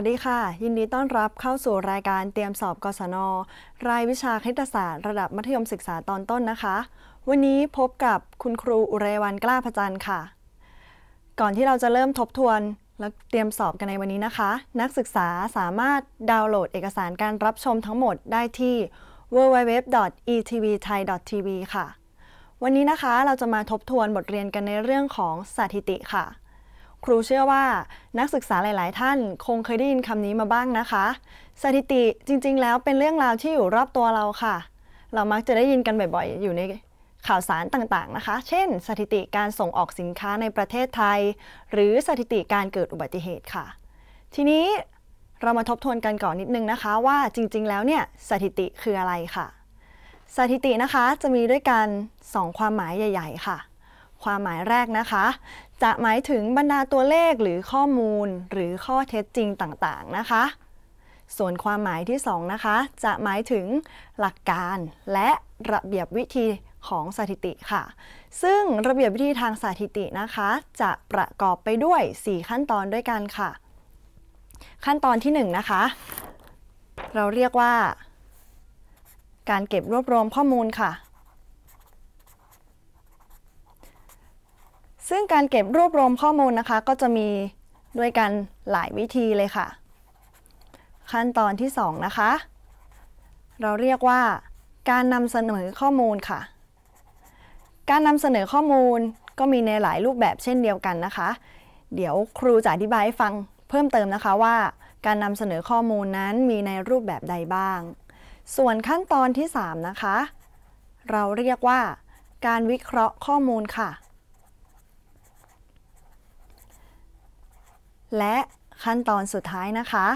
วัสดีค่ะ ยินดีต้อนรับเข้าสู่รายการเตรียมสอบกศนรายวิชาคณิตศาสตร์ระดับมัธยมศึกษาตอนต้นนะคะ วันนี้พบกับคุณครูอุเรวันกล้าพจัน์ค่ะ ก่อนที่เราจะเริ่มทบทวนและเตรียมสอบกันในวันนี้นะคะ นักศึกษาสามารถดาวน์โหลดเอกสารการรับชมทั้งหมดได้ที่ www.etvthai.tv ค่ะ วันนี้นะคะเราจะมาทบทวนบทเรียนกันในเรื่องของสถิติค่ะครูเชื่อว่านักศึกษาหลาย ๆ ท่านคงเคยได้ยินคำนี้มาบ้างนะคะ สถิติจริง ๆ แล้วเป็นเรื่องราวที่อยู่รอบตัวเราค่ะ เรามักจะได้ยินกันบ่อย ๆ อยู่ในข่าวสารต่าง ๆ นะคะ เช่น สถิติการส่งออกสินค้าในประเทศไทย หรือสถิติการเกิดอุบัติเหตุค่ะ ทีนี้เรามาทบทวนกันก่อนนิดนึงนะคะว่าจริง ๆ แล้วเนี่ยสถิติคืออะไรค่ะ สถิตินะคะจะมีด้วยกัน 2 ความหมายใหญ่ ๆ ค่ะ ความหมายแรกนะคะจะหมายถึงบรรดาตัวเลขหรือข้อมูลหรือข้อเท็จจริงต่างๆนะคะ ส่วนความหมายที่ 2 นะคะ จะหมายถึงหลักการและระเบียบวิธีของสถิติค่ะ ซึ่งระเบียบวิธีทางสถิตินะคะ จะประกอบไปด้วย 4 ขั้นตอนด้วยกันค่ะ ขั้นตอนที่ 1 นะคะ เราเรียกว่า การเก็บรวบรวมข้อมูลค่ะซึ่งการเก็บรวบรวมข้อมูลนะคะ ก็จะมีด้วยกันหลายวิธีเลยค่ะ ขั้นตอนที่ 2 นะคะ เราเรียกว่า การนำเสนอข้อมูลค่ะ การนำเสนอข้อมูลก็มีในหลายรูปแบบเช่นเดียวกันนะคะ เดี๋ยวครูจะอธิบายให้ฟัง เพิ่มเติมนะคะว่า การนำเสนอข้อมูลนั้นมีในรูปแบบใดบ้าง ส่วนขั้นตอนที่ 3 นะคะ เราเรียกว่า การวิเคราะห์ข้อมูลค่ะและขั้นตอนสุดท้ายนะคะ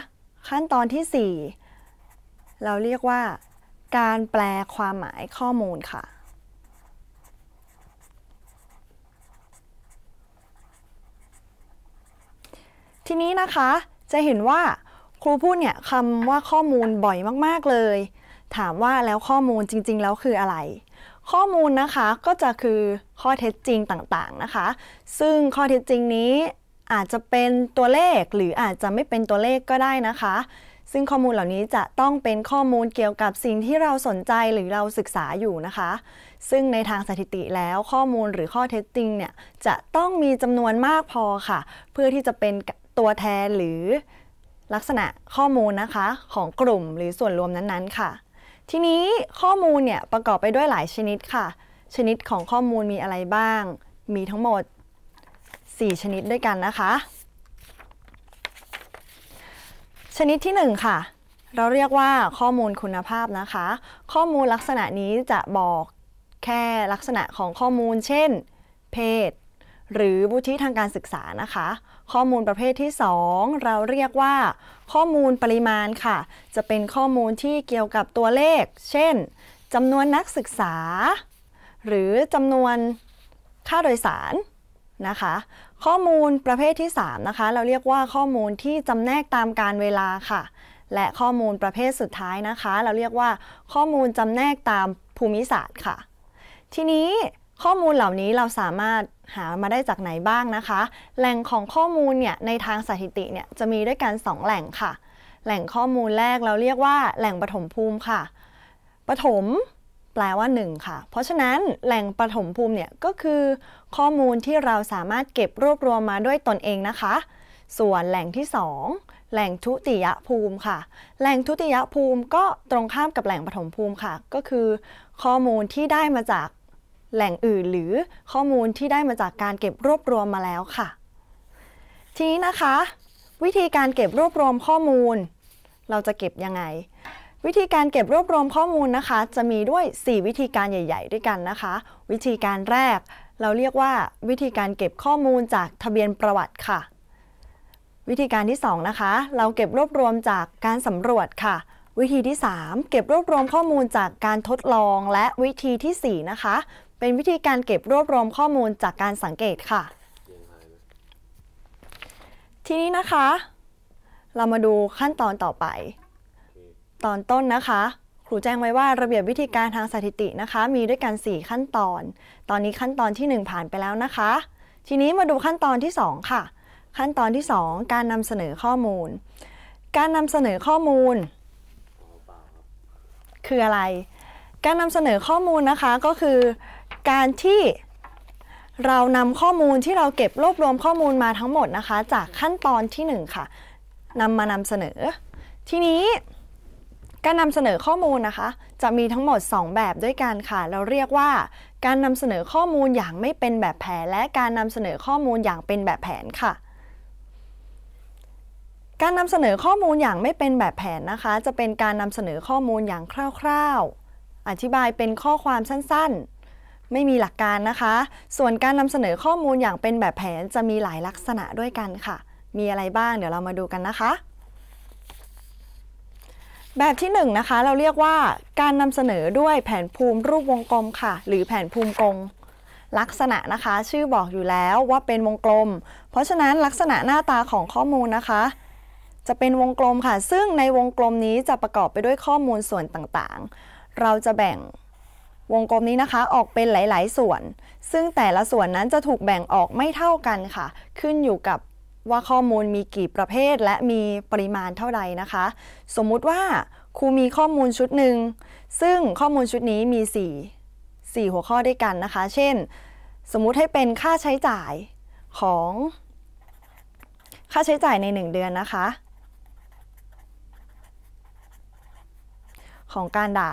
ขั้นตอนที่ 4 เราเรียกว่า การแปลความหมายข้อมูลค่ะ ทีนี้นะคะจะเห็นว่า ครูพูดเนี่ยคำว่าข้อมูลบ่อยมากๆเลย ถามว่าแล้วข้อมูลจริงๆแล้วคืออะไร ข้อมูลนะคะก็จะคือข้อเท็จจริงต่างๆนะคะ ซึ่งข้อเท็จจริงนี้อาจจะเป็นตัวเลขหรืออาจจะไม่เป็นตัวเลขก็ได้นะคะ ซึ่งข้อมูลเหล่านี้จะต้องเป็นข้อมูลเกี่ยวกับสิ่งที่เราสนใจหรือเราศึกษาอยู่นะคะ ซึ่งในทางสถิติแล้วข้อมูลหรือข้อเท็จจริงเนี่ยจะต้องมีจำนวนมากพอค่ะ เพื่อที่จะเป็นตัวแทนหรือลักษณะข้อมูลนะคะของกลุ่มหรือส่วนรวมนั้นๆค่ะ ทีนี้ข้อมูลเนี่ยประกอบไปด้วยหลายชนิดค่ะ ชนิดของข้อมูลมีอะไรบ้าง มีทั้งหมด4 ชนิดด้วยกันนะคะ ชนิดที่ 1 ค่ะ เราเรียกว่าข้อมูลคุณภาพนะคะ ข้อมูลลักษณะนี้จะบอกแค่ลักษณะของข้อมูล เช่น เพศ หรือวุฒิทางการศึกษานะคะ ข้อมูลประเภทที่ 2 เราเรียกว่า ข้อมูลปริมาณค่ะ จะเป็นข้อมูลที่เกี่ยวกับตัวเลข เช่น จำนวนนักศึกษา หรือจำนวนค่าโดยสารนะคะข้อมูลประเภทที่ 3 นะคะ เราเรียกว่าข้อมูลที่จำแนกตามการเวลาค่ะ และข้อมูลประเภทสุดท้ายนะคะ เราเรียกว่า ข้อมูลจำแนกตามภูมิศาสตร์ค่ะ ทีนี้ข้อมูลเหล่านี้เราสามารถหามาได้จากไหนบ้างนะคะ แหล่งของข้อมูลเนี่ยในทางสถิติเนี่ยจะมีด้วยกัน2แหล่งค่ะ แหล่งข้อมูลแรกเราเรียกว่า แหล่งปฐมภูมิค่ะปฐมแปลว่า 1 ค่ะ เพราะฉะนั้นแหล่งปฐมภูมิเนี่ยก็คือ ข้อมูลที่เราสามารถเก็บรวบรวมมาด้วยตนเองนะคะ ส่วนแหล่งที่ 2 แหล่งทุติยภูมิค่ะ แหล่งทุติยภูมิก็ตรงข้ามกับแหล่งปฐมภูมิค่ะ ก็คือข้อมูลที่ได้มาจากแหล่งอื่นหรือข้อมูลที่ได้มาจากการเก็บรวบรวมมาแล้วค่ะ ทีนี้นะคะ วิธีการเก็บรวบรวมข้อมูล เราจะเก็บยังไงวิธีการเก็บรวบรวมข้อมูลนะคะ จะมีด้วย 4 วิธีการใหญ่ ๆ ด้วยกันนะคะ วิธีการแรก เราเรียกว่าวิธีการเก็บข้อมูลจากทะเบียนประวัติค่ะ วิธีการที่ 2 นะคะ เราเก็บรวบรวมจากการสำรวจค่ะ วิธีที่ 3 เก็บรวบรวมข้อมูลจากการทดลองและวิธีที่ 4 นะคะ เป็นวิธีการเก็บรวบรวมข้อมูลจากการสังเกตค่ะ ทีนี้นะคะ เรามาดูขั้นตอนต่อไปตอนต้นนะคะ ครูแจ้งไว้ว่าระเบียบวิธีการทางสถิตินะคะ มีด้วยกัน 4 ขั้นตอน ตอนนี้ขั้นตอนที่ 1 ผ่านไปแล้วนะคะ ทีนี้มาดูขั้นตอนที่ 2 ค่ะ ขั้นตอนที่ 2 การนำเสนอข้อมูล การนำเสนอข้อมูล คืออะไร การนำเสนอข้อมูลนะคะก็คือ การที่เรานำข้อมูลที่เราเก็บรวบรวมข้อมูลมาทั้งหมดนะคะ จากขั้นตอนที่ 1 ค่ะนำมานำเสนอ ทีนี้การนำเสนอข้อมูลนะคะ จะมีทั้งหมด 2 แบบด้วยกันค่ะเราเรียกว่าการนำเสนอข้อมูลอย่างไม่เป็นแบบแผน และการนำเสนอข้อมูลอย่างเป็นแบบแผนค่ะ การนำเสนอข้อมูลอย่างไม่เป็นแบบแผนนะคะ จะเป็นการนำเสนอข้อมูลอย่างคร่าวๆ อธิบายเป็นข้อความสั้น ๆ ไม่มีหลักการนะคะ ส่วนการนำเสนอข้อมูลอย่างเป็นแบบแผนจะมีหลายลักษณะด้วยกันค่ะ มีอะไรบ้างเดี๋ยวเรามาดูกันนะคะแบบที่1นนะคะเราเรียกว่าการนำเสนอด้วยแผนภูมิรูปวงกลมค่ะหรือแผนภูมิกลมลักษณะนะคะชื่อบอกอยู่แล้วว่าเป็นวงกลม เพราะฉะนั้นลักษณะหน้าตาของข้อมูลนะคะ จะเป็นวงกลมค่ะ ซึ่งในวงกลมนี้จะประกอบไปด้วยข้อมูลส่วนต่างๆ เราจะแบ่งวงกลมนี้นะคะ ออกเป็นหลาย ๆ ส่วน ซึ่งแต่ละส่วนนั้นจะถูกแบ่งออกไม่เท่ากันค่ะ ขึ้นอยู่กับว่าข้อมูลมีกี่ประเภทและมีปริมาณเท่าร่นะคะ สมมุติว่าครูมีข้อมูลชุดหนึ่ง ซึ่งข้อมูลชุดนี้มี 4 4 หัวข้อด้วยกันนะคะ เช่น สมมุติให้เป็นค่าใช้จ่ายของ ค่าใช้จ่ายใน 1 เดือนนะคะ ของการด่า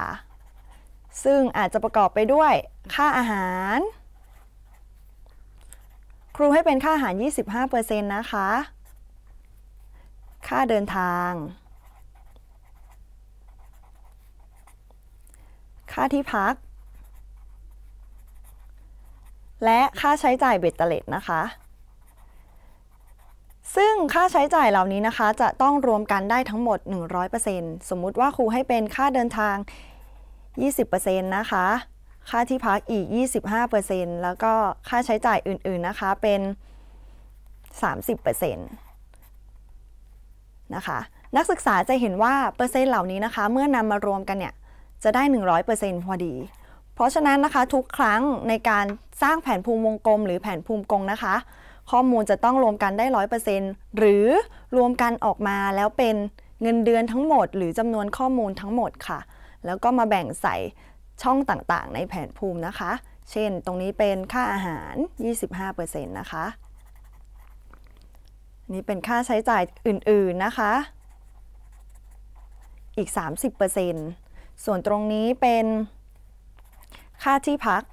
ซึ่งอาจจะประกอบไปด้วยค่าอาหารครูให้เป็นค่าหาร 25%นะคะ ค่าเดินทาง ค่าที่พัก และค่าใช้จ่ายเบ็ดเตล็ดนะคะ ซึ่งค่าใช้จ่ายเหล่านี้นะคะ จะต้องรวมกันได้ทั้งหมด 100%สมมุติว่าครูให้เป็นค่าเดินทาง 20%นะคะค่าที่พักอีก 25%แล้วก็ค่าใช้จ่ายอื่นๆ นะคะ เป็น 30%นะคะ นักศึกษาจะเห็นว่า เปอร์เซ็นต์เหล่านี้นะคะ เมื่อนำมารวมกันเนี่ย จะได้ 100%พอดี เพราะฉะนั้นนะคะทุกครั้งในการสร้างแผนภูมิวงกลม หรือแผนภูมิกงนะคะ ข้อมูลจะต้องรวมกันได้ 100%หรือรวมกันออกมาแล้วเป็นเงินเดือนทั้งหมดหรือจำนวนข้อมูลทั้งหมดค่ะ แล้วก็มาแบ่งใส่ช่องต่างๆ ในแผนภูมินะคะ เช่น ตรงนี้เป็นค่าอาหาร 25%นะคะ นี่เป็นค่าใช้จ่ายอื่นๆ นะคะ อีก 30%ส่วนตรงนี้เป็นค่าที่พัก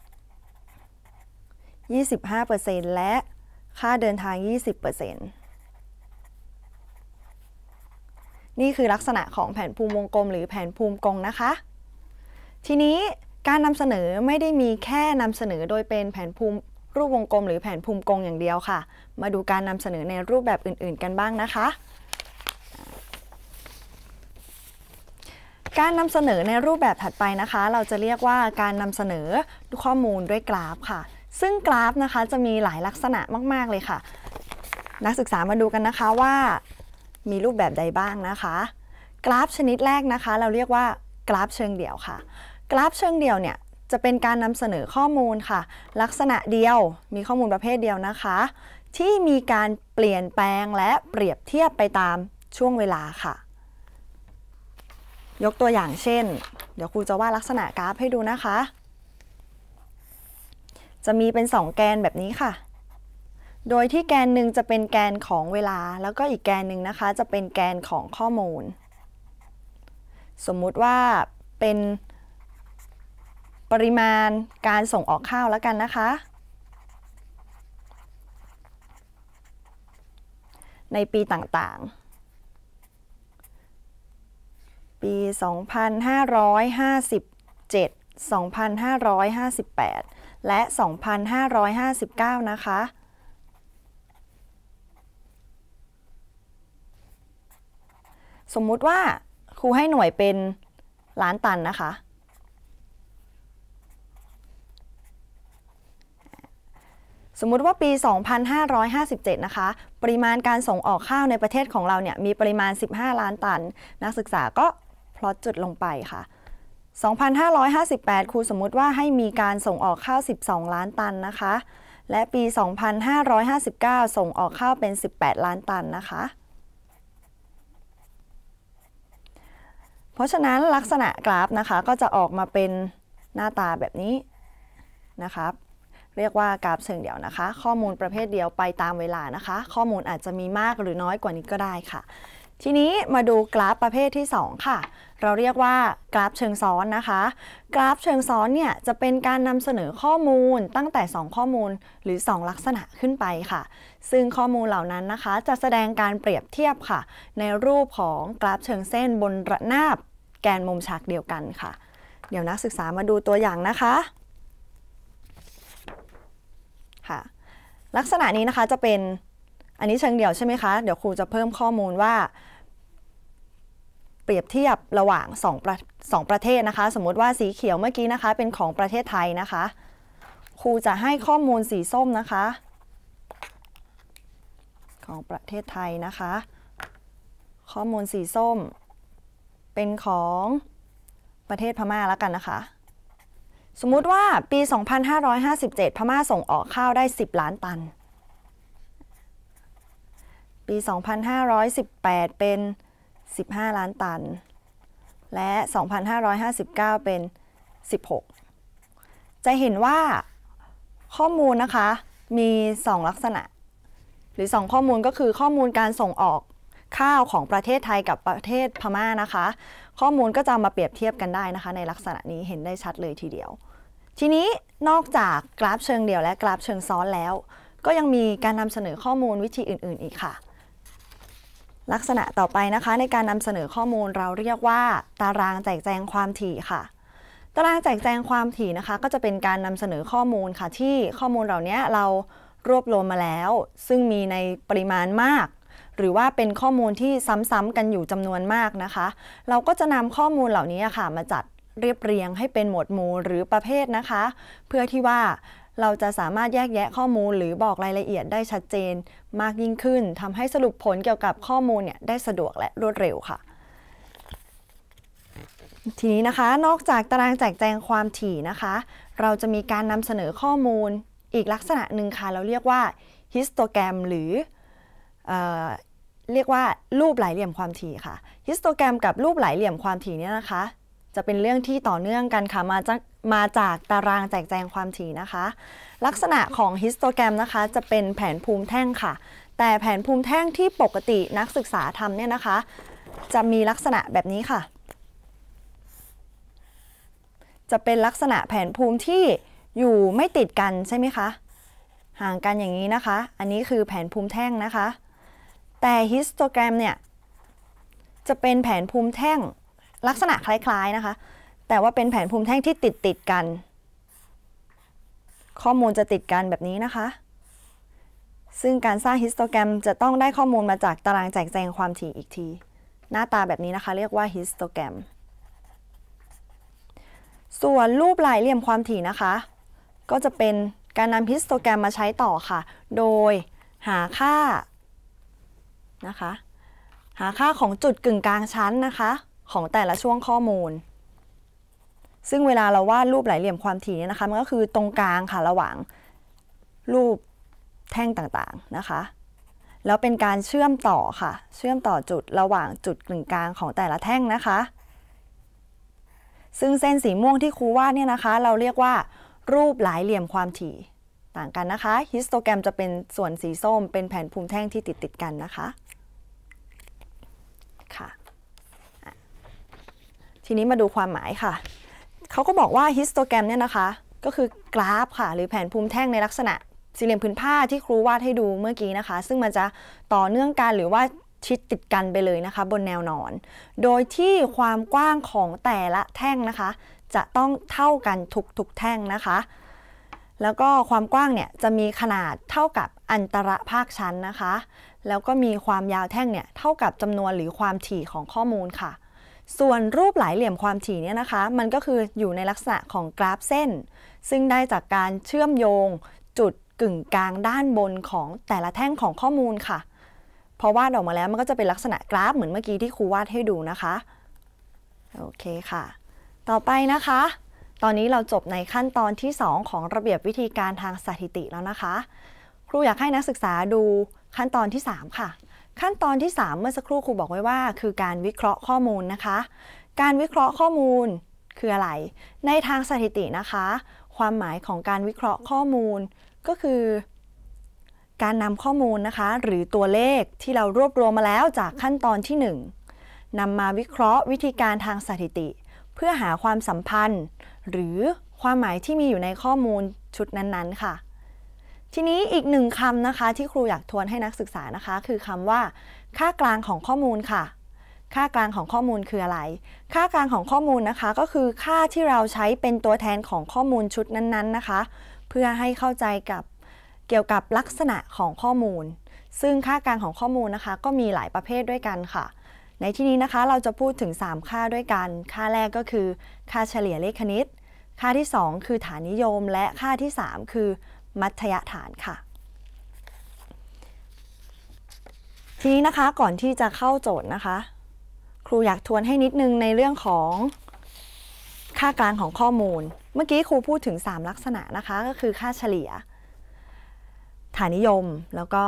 25%และค่าเดินทาง 20%นี่คือลักษณะของแผนภูมิวงกลมหรือแผนภูมิกงนะคะทีนี้การนำเสนอไม่ได้มีแค่นำเสนอโดยเป็นแผนภูมิรูปวงกลมหรือแผนภูมิกลงอย่างเดียวค่ะ มาดูการนำเสนอในรูปแบบอื่น ๆ กันบ้างนะคะ การนำเสนอในรูปแบบถัดไปนะคะ เราจะเรียกว่าการนำเสนอข้อมูลด้วยกราฟค่ะ ซึ่งกราฟนะคะจะมีหลายลักษณะมาก ๆ เลยค่ะ นักศึกษามาดูกันนะคะว่า มีรูปแบบใดบ้างนะคะ กราฟชนิดแรกนะคะ เราเรียกว่ากราฟเชิงเดี่ยวค่ะกราฟเชิงเดียวเนี่ยจะเป็นการนำเสนอข้อมูลค่ะลักษณะเดียวมีข้อมูลประเภทเดียวนะคะ ที่มีการเปลี่ยนแปลงและเปรียบเทียบไปตามช่วงเวลาค่ะ ยกตัวอย่างเช่น เดี๋ยวครูจะวาดลักษณะกราฟให้ดูนะคะ จะมีเป็น 2 แกนแบบนี้ค่ะ โดยที่แกนหนึ่งจะเป็นแกนของเวลา แล้วก็อีกแกนหนึ่งนะคะ จะเป็นแกนของข้อมูล สมมุติว่าเป็นปริมาณการส่งออกข้าวแล้วกันนะคะ ในปีต่างๆ ปี 2557 2558 และ 2559 นะคะ สมมุติว่าครูให้หน่วยเป็นล้านตันนะคะสมมุติว่าปี 2557 นะคะ ปริมาณการส่งออกข้าวในประเทศของเราเนี่ยมีปริมาณ 15 ล้านตัน นักศึกษาก็พลอตจุดลงไปค่ะ 2558 ครูสมมุติว่าให้มีการส่งออกข้าว 12 ล้านตันนะคะและปี 2559 ส่งออกข้าวเป็น 18 ล้านตันนะคะ เพราะฉะนั้นลักษณะกราฟนะคะก็จะออกมาเป็นหน้าตาแบบนี้นะครับเรียกว่ากราฟเชิงเดียวนะคะ ข้อมูลประเภทเดียวไปตามเวลานะคะ ข้อมูลอาจจะมีมากหรือน้อยกว่านี้ก็ได้ค่ะ ทีนี้มาดูกราฟประเภทที่ 2 ค่ะ เราเรียกว่ากราฟเชิงซ้อนนะคะ กราฟเชิงซ้อนเนี่ยจะเป็นการนำเสนอข้อมูลตั้งแต่ 2 ข้อมูลหรือ 2 ลักษณะขึ้นไปค่ะ ซึ่งข้อมูลเหล่านั้นนะคะ จะแสดงการเปรียบเทียบค่ะ ในรูปของกราฟเชิงเส้น บนระนาบ แกนมุมฉากเดียวกันค่ะ เดี๋ยวนักศึกษามาดูตัวอย่างนะคะค่ะลักษณะนี้นะคะจะเป็นอันนี้เชิงเดี่ยวใช่ไหมคะเดี๋ยวครูจะเพิ่มข้อมูลว่า เปรียบเทียบระหว่าง 2 ประสองประเทศนะคะ สมมติว่าสีเขียวเมื่อกี้นะคะเป็นของประเทศไทยนะคะครูจะให้ข้อมูลสีส้มนะคะของประเทศไทยนะคะ ข้อมูลสีส้ม เป็นของประเทศพม่าแล้วกันนะคะสมมุติว่าปี 2557 พม่าส่งออกข้าวได้ 10 ล้านตัน ปี 2518 เป็น 15 ล้านตัน และ 2559 เป็น 16 จะเห็นว่าข้อมูลนะคะมี 2 ลักษณะ หรือ 2 ข้อมูลก็คือข้อมูลการส่งออกข้าวของประเทศไทยกับประเทศพม่านะคะข้อมูลก็จะมาเปรียบเทียบกันได้นะคะ ในลักษณะนี้เห็นได้ชัดเลยทีเดียว ทีนี้นอกจากกราฟเชิงเดี่ยวและกราฟเชิงซ้อนแล้ว ก็ยังมีการนำเสนอข้อมูลวิธีอื่นๆอีกค่ะ ลักษณะต่อไปนะคะ ในการนำเสนอข้อมูลเราเรียกว่า ตารางแจกแจงความถี่ค่ะ ตารางแจกแจงความถี่นะคะ ก็จะเป็นการนำเสนอข้อมูลค่ะ ที่ข้อมูลเหล่านี้เรารวบรวมมาแล้ว ซึ่งมีในปริมาณมากหรือว่าเป็นข้อมูลที่ซ้ำๆกันอยู่จำนวนมากนะคะ เราก็จะนำข้อมูลเหล่านี้ค่ะ มาจัดเรียบเรียงให้เป็นหมวดหมู่หรือประเภทนะคะ เพื่อที่ว่าเราจะสามารถแยกแยะข้อมูลหรือบอกรายละเอียดได้ชัดเจนมากยิ่งขึ้นทำให้สรุปผลเกี่ยวกับข้อมูลเนี่ยได้สะดวกและรวดเร็วค่ะทีนี้นะคะนอกจากตารางแจกแจงความถี่นะคะ เราจะมีการนำเสนอข้อมูลอีกลักษณะหนึ่งค่ะเราเรียกว่าฮิสโตแกรมหรือเรียกว่ารูปหลายเหลี่ยมความถี่ค่ะ ฮิสโตแกรมกับรูปหลายเหลี่ยมความถี่เนี่ยนะคะ จะเป็นเรื่องที่ต่อเนื่องกันค่ะมาจากมาจากตารางแจกแจงความถี่นะคะ ลักษณะของฮิสโตแกรมนะคะ จะเป็นแผนภูมิแท่งค่ะ แต่แผนภูมิแท่งที่ปกตินักศึกษาทำเนี่ยนะคะ จะมีลักษณะแบบนี้ค่ะ จะเป็นลักษณะแผนภูมิที่อยู่ไม่ติดกันใช่ไหมคะ ห่างกันอย่างนี้นะคะ อันนี้คือแผนภูมิแท่งนะคะแต่ฮิสโตแกรมเนี่ย จะเป็นแผนภูมิแท่งลักษณะคล้ายๆนะคะ แต่ว่าเป็นแผนภูมิแท่งที่ติดติดกัน ข้อมูลจะติดกันแบบนี้นะคะ ซึ่งการสร้างฮิสโตแกรมจะต้องได้ข้อมูลมาจากตารางแจกแจงความถี่อีกที หน้าตาแบบนี้นะคะเรียกว่าฮิสโตแกรมส่วนรูปลายเหลี่ยมความถี่นะคะ ก็จะเป็นการนำฮิสโตแกรมมาใช้ต่อค่ะโดยหาค่านะคะหาค่าของจุดกึ่งกลางชั้นนะคะของแต่ละช่วงข้อมูล ซึ่งเวลาเราวาดรูปหลายเหลี่ยมความถี่นี่นะคะ มันก็คือตรงกลางค่ะระหว่าง รูปแท่งต่างๆนะคะแล้วเป็นการเชื่อมต่อค่ะ เชื่อมต่อจุดระหว่างจุดกึ่งกลางของแต่ละแท่งนะคะ ซึ่งเส้นสีม่วงที่ครูวาดเนี่ยนะคะ เราเรียกว่า รูปหลายเหลี่ยมความถี่ต่างกันนะคะฮิสโตแกรมจะเป็นส่วนสีส้มเป็นแผนภูมิแท่งที่ติดติดกันนะคะทีนี้มาดูความหมายค่ะ เขาก็บอกว่าฮิสโตแกรมเนี่ยนะคะ ก็คือกราฟค่ะ หรือแผนภูมิแท่งในลักษณะ สี่เหลี่ยมผืนผ้าที่ครูวาดให้ดูเมื่อกี้นะคะ ซึ่งมันจะต่อเนื่องกันหรือว่าชิดติดกันไปเลยนะคะ บนแนวนอน โดยที่ความกว้างของแต่ละแท่งนะคะ จะต้องเท่ากันทุกทุกแท่งนะคะ แล้วก็ความกว้างเนี่ยจะมีขนาดเท่ากับอันตรภาคชั้นนะคะ แล้วก็มีความยาวแท่งเนี่ยเท่ากับจำนวนหรือความถี่ของข้อมูลค่ะส่วนรูปหลายเหลี่ยมความถี่เนี่ยนะคะ มันก็คืออยู่ในลักษณะของกราฟเส้น ซึ่งได้จากการเชื่อมโยง จุดกึ่งกลางด้านบนของแต่ละแท่งของข้อมูลค่ะ เพราะวาดออกมาแล้วมันก็จะเป็นลักษณะกราฟเหมือนเมื่อกี้ที่ครูวาดให้ดูนะคะ โอเคค่ะ ต่อไปนะคะ ตอนนี้เราจบในขั้นตอนที่ 2 ของระเบียบวิธีการทางสถิติแล้วนะคะ ครูอยากให้นักศึกษาดูขั้นตอนที่ 3 ค่ะขั้นตอนที่ 3 เมื่อสักครู่ครูบอกไว้ว่า คือการวิเคราะห์ข้อมูลนะคะ การวิเคราะห์ข้อมูล คืออะไรในทางสถิตินะคะ ความหมายของการวิเคราะห์ข้อมูล ก็คือ การนำข้อมูลนะคะ หรือตัวเลขที่เรารวบรวมมาแล้วจากขั้นตอนที่ 1 นำนำมาวิเคราะห์วิธีการทางสถิติ เพื่อหาความสัมพันธ์ หรือความหมายที่มีอยู่ในข้อมูลชุดนั้นๆค่ะทีนี้อีกหนึ่งคำนะคะที่ครูอยากทวนให้นักศึกษานะคะ คือคำว่า ค่ากลางของข้อมูลค่ะ ค่ากลางของข้อมูลคืออะไร ค่ากลางของข้อมูลนะคะก็คือค่าที่เราใช้เป็นตัวแทนของข้อมูลชุดนั้นๆนะคะ เพื่อให้เข้าใจกับเกี่ยวกับลักษณะของข้อมูล ซึ่งค่ากลางของข้อมูลนะคะ ก็มีหลายประเภทด้วยกันค่ะ ในที่นี้นะคะเราจะพูดถึง 3 ค่าด้วยกัน ค่าแรกก็คือ ค่าเฉลี่ยเลขคณิต ค่าที่ 2 คือฐานนิยม และค่าที่3คือมัธยฐานค่ะ ทีนี้นะคะก่อนที่จะเข้าโจทย์นะคะ ครูอยากทวนให้นิดนึงในเรื่องของค่ากลางของข้อมูล เมื่อกี้ครูพูดถึง 3 ลักษณะนะคะ ก็คือค่าเฉลี่ย ฐานนิยมแล้วก็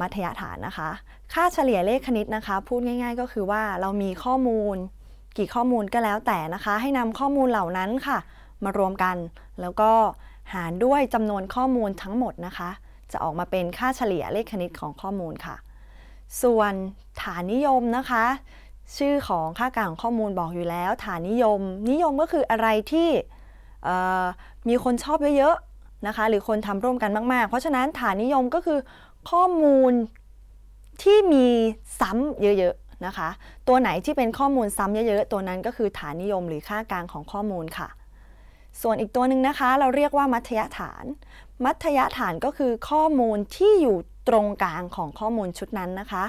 มัธยฐานนะคะ ค่าเฉลี่ยเลขคณิตนะคะ พูดง่าย ๆ ก็คือว่าเรามีข้อมูลกี่ข้อมูลก็แล้วแต่นะคะ ให้นำข้อมูลเหล่านั้นค่ะ มารวมกันแล้วก็หารด้วยจำนวนข้อมูลทั้งหมดนะคะ จะออกมาเป็นค่าเฉลี่ยเลขคณิตของข้อมูลค่ะ ส่วนฐานนิยมนะคะ ชื่อของค่ากลางของข้อมูลบอกอยู่แล้ว ฐานนิยม นิยมก็คืออะไรที่มีคนชอบเยอะๆนะคะ หรือคนทำร่วมกันมากๆ เพราะฉะนั้นฐานนิยมก็คือข้อมูลที่มีซ้ำเยอะๆนะคะ ตัวไหนที่เป็นข้อมูลซ้ำเยอะ ๆ ตัวนั้นก็คือฐานนิยมหรือค่ากลางของข้อมูลค่ะส่วนอีกตัวหนึ่งนะคะเราเรียกว่ามัธยฐาน มัธยฐานก็คือข้อมูลที่อยู่ตรงกลางของข้อมูลชุดนั้นนะคะ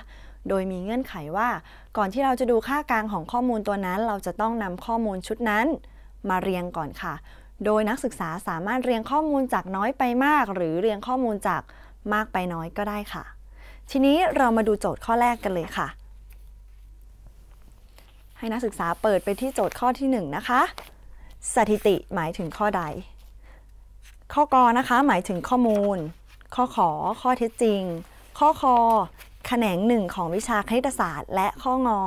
โดยมีเงื่อนไขว่า ก่อนที่เราจะดูค่ากลางของข้อมูลตัวนั้น เราจะต้องนำข้อมูลชุดนั้นมาเรียงก่อนค่ะ โดยนักศึกษาสามารถเรียงข้อมูลจากน้อยไปมาก หรือเรียงข้อมูลจากมากไปน้อยก็ได้ค่ะ ทีนี้เรามาดูโจทย์ข้อแรกกันเลยค่ะ ให้นักศึกษาเปิดไปที่โจทย์ข้อที่ 1 นะคะสถิติหมายถึงข้อใด ข้อกอนะคะหมายถึงข้อมูล ข้อขอข้อเท็จจริง ข้อคอแขนงหนึ่งของวิชาคณิตศาสตร์ และข้องอ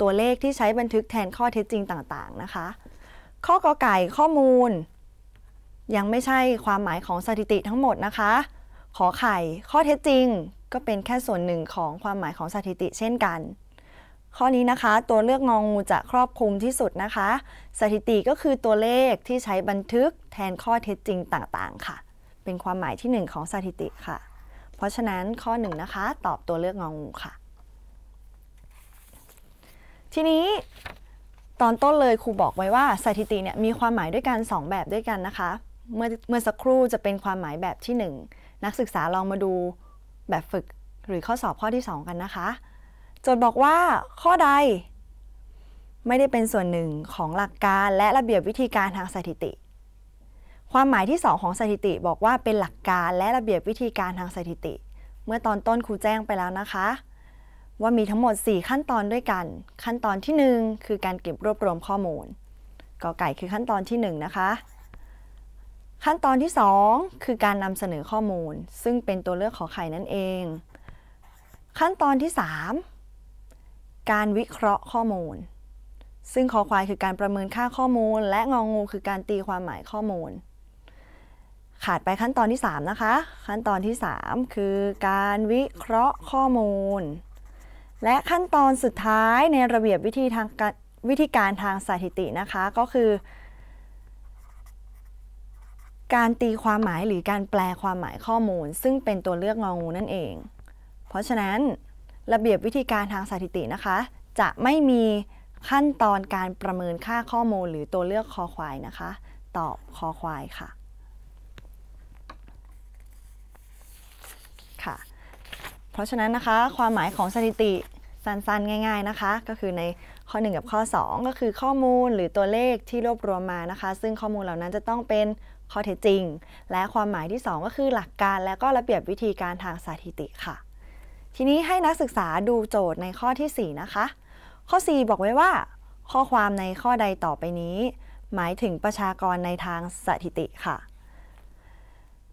ตัวเลขที่ใช้บันทึกแทนข้อเท็จจริงต่างๆนะคะ ข้อกอไก่ข้อมูล ยังไม่ใช่ความหมายของสถิติทั้งหมดนะคะขอไข่ ข้อเท็จจริง ก็เป็นแค่ส่วนหนึ่งของความหมายของสถิติเช่นกันข้อนี้นะคะตัวเลือกงองูจะครอบคลุมที่สุดนะคะ สถิติก็คือตัวเลขที่ใช้บันทึกแทนข้อเท็จจริงต่างๆค่ะ เป็นความหมายที่ 1 ของสถิติค่ะ เพราะฉะนั้นข้อ1นนะคะตอบตัวเลือกงองูค่ะ ทีนี้ตอนต้นเลยครูบอกไว้ว่าสถิติเนี่ยมีความหมายด้วยกัน 2 แบบด้วยกันนะคะเมื่อเมื่อสักครู่จะเป็นความหมายแบบที่ 1 นักศึกษาลองมาดูแบบฝึกหรือข้อสอบข้อที่ 2 กันนะคะจทย์บอกว่า ข้อใด ไม่ได้เป็นส่วนหนึ่งของหลักการและระเบียบวิธีการทางสถิติ ความหมายที่ 2 ของสถิติบอกว่าเป็นหลักการและระเบียบวิธีการทางสถิติ เมื่อตอนต้นครูแจ้งไปแล้วนะคะ ว่ามีทั้งหมด 4 ขั้นตอนด้วยกัน ขั้นตอนที่ 1 คือการเก็บรวบรวมข้อมูลกอไก่คือขั้นตอนที่ 1 นะคะ ขั้นตอนที่ 2 คือการนำเสนอข้อมูล ซึ่งเป็นตัวเลือกขอไข่นั่นเอง ขั้นตอนที่3การวิเคราะห์ข้อมูล ซึ่งคอควายคือ การประเมินค่าข้อมูล และงองงู คือการตีความหมายข้อมูล ขาดไปขั้นตอนที่ 3 นะคะ ขั้นตอนที่ 3 คือ การวิเคราะห์ข้อมูล และขั้นตอนสุดท้ายในระเบียบวิธีทางการวิธีการทางสถิตินะคะก็คือ การตีความหมายหรือการแปลความหมายข้อมูล ซึ่งเป็นตัวเลือกงองูนั่นเอง เพราะฉะนั้นระเบียบวิธีการทางสถิตินะคะ จะไม่มีขั้นตอนการประเมินค่าข้อมูลหรือตัวเลือกคอควายนะคะ ตอบคอควายค่ะค่ะ เพราะฉะนั้นนะคะ ความหมายของสถิติสั้นๆง่าย ๆนะคะ ก็คือในข้อ 1 กับข้อ 2 ก็คือข้อมูลหรือตัวเลขที่รวบรวมมานะคะ ซึ่งข้อมูลเหล่านั้นจะต้องเป็นข้อเท็จจริง และความหมายที่ 2 ก็คือหลักการและก็ระเบียบวิธีการทางสถิติค่ะทีนี้ให้นักศึกษาดูโจทย์ในข้อที่ 4 นะคะ ข้อ 4 บอกไว้ว่า ข้อความในข้อใดต่อไปนี้ หมายถึงประชากรในทางสถิติค่ะ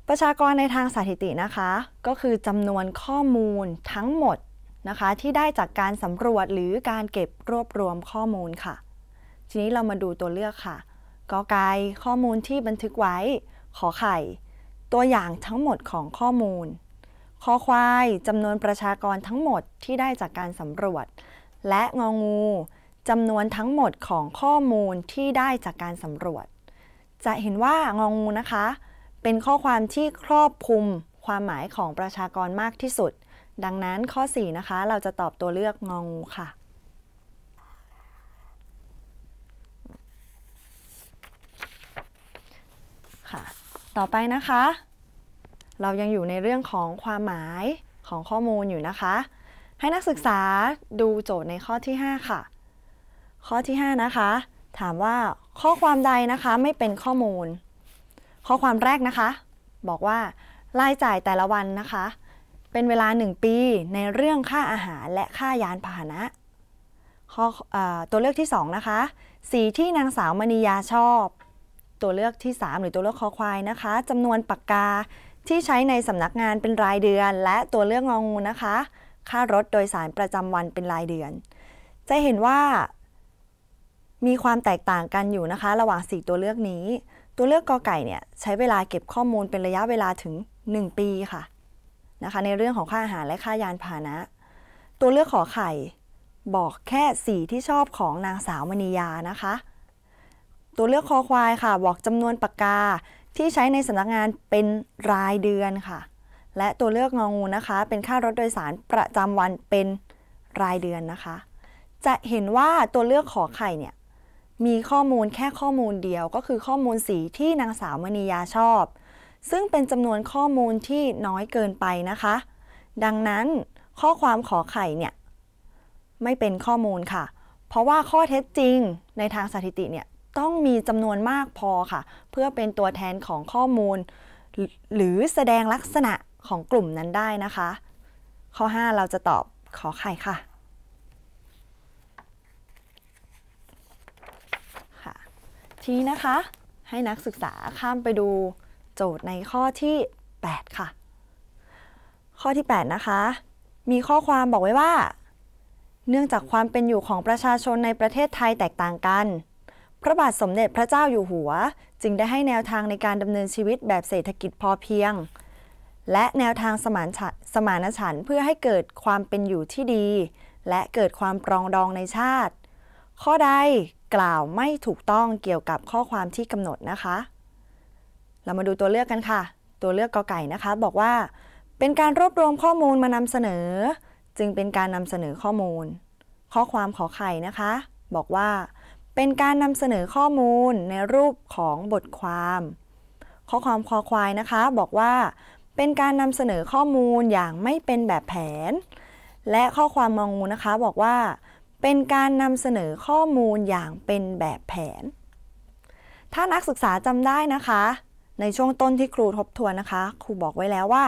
ประชากรในทางสถิตินะคะ ก็คือจำนวนข้อมูลทั้งหมดนะคะที่ได้จากการสำรวจหรือการเก็บรวบรวมข้อมูลค่ะ ทีนี้เรามาดูตัวเลือกค่ะกอไก่ข้อมูลที่บันทึกไว้ขอไข่ ตัวอย่างทั้งหมดของข้อมูลคอควายจำนวนประชากรทั้งหมดที่ได้จากการสำรวจ และงองูจำนวนทั้งหมดของข้อมูลที่ได้จากการสำรวจ จะเห็นว่างองูนะคะ เป็นข้อความที่ครอบคลุมความหมายของประชากรมากที่สุด ดังนั้นข้อ4นะคะเราจะตอบตัวเลือกงองู ค่ะ ค่ะ ต่อไปนะคะเรายังอยู่ในเรื่องของความหมายของข้อมูลอยู่นะคะ ให้นักศึกษาดูโจทย์ในข้อที่ 5 ค่ะ ข้อที่5นะคะ ถามว่าข้อความใดนะคะไม่เป็นข้อมูล ข้อความแรกนะคะ บอกว่ารายจ่ายแต่ละวันนะคะ เป็นเวลา 1 ปีในเรื่องค่าอาหารและค่ายานพาหนะ ข้ออตัวเลือกที่2นะคะสีที่นางสาวมณียาชอบ ตัวเลือกที่ 3 หรือตัวเลือกคอควายนะคะจำนวนปากกาที่ใช้ในสำนักงานเป็นรายเดือน และตัวเลือกงองูนะคะ ค่ารถโดยสารประจำวันเป็นรายเดือน จะเห็นว่ามีความแตกต่างกันอยู่นะคะ ระหว่าง 4 ตัวเลือกนี้ ตัวเลือกกอไก่เนี่ยใช้เวลาเก็บข้อมูลเป็นระยะเวลาถึง 1 ปีค่ะนะคะในเรื่องของค่าอาหารและค่ายานพาหนะ ตัวเลือกขอไข่บอกแค่สีที่ชอบของนางสาวมณียานะคะ ตัวเลือกคอควายค่ะบอกจำนวนปากกาที่ใช้ในสำนักงานเป็นรายเดือนค่ะ และตัวเลือกงองูนะคะ เป็นค่ารถโดยสารประจำวันเป็นรายเดือนนะคะ จะเห็นว่าตัวเลือกขอไข่เนี่ยมีข้อมูลแค่ข้อมูลเดียวก็คือข้อมูลสีที่นางสาวมณียาชอบ ซึ่งเป็นจำนวนข้อมูลที่น้อยเกินไปนะคะ ดังนั้นข้อความขอไข่เนี่ยไม่เป็นข้อมูลค่ะเพราะว่าข้อเท็จจริงในทางสถิติเนี่ยต้องมีจำนวนมากพอค่ะ เพื่อเป็นตัวแทนของข้อมูล หรือแสดงลักษณะของกลุ่มนั้นได้นะคะ ข้อ 5 เราจะตอบขอไข่ค่ะค่ะทีนะคะ ให้นักศึกษาข้ามไปดูโจทย์ในข้อที่ 8 ค่ะ ข้อที่ 8 นะคะ มีข้อความบอกไว้ว่า เนื่องจากความเป็นอยู่ของประชาชนในประเทศไทยแตกต่างกันพระบาทสมเด็จพระเจ้าอยู่หัว จึงได้ให้แนวทางในการดำเนินชีวิตแบบเศรษฐกิจพอเพียง และแนวทางสมานสมานฉันเพื่อให้เกิดความเป็นอยู่ที่ดี และเกิดความปรองดองในชาติ ข้อใดกล่าวไม่ถูกต้องเกี่ยวกับข้อความที่กำหนดนะคะ เรามาดูตัวเลือกกันค่ะ ตัวเลือกกอไก่นะคะ บอกว่า เป็นการรวบรวมข้อมูลมานำเสนอ จึงเป็นการนำเสนอข้อมูล ข้อความขอไข่นะคะ บอกว่าเป็นการนำเสนอข้อมูลในรูปของบทความ ข้อความคอควายนะคะ บอกว่า เป็นการนำเสนอข้อมูลอย่างไม่เป็นแบบแผน และข้อความมองงูนะคะ บอกว่า เป็นการนำเสนอข้อมูลอย่างเป็นแบบแผน ถ้านักศึกษาจำได้นะคะ ในช่วงต้นที่ครูทบทวนนะคะ ครูบอกไว้แล้วว่า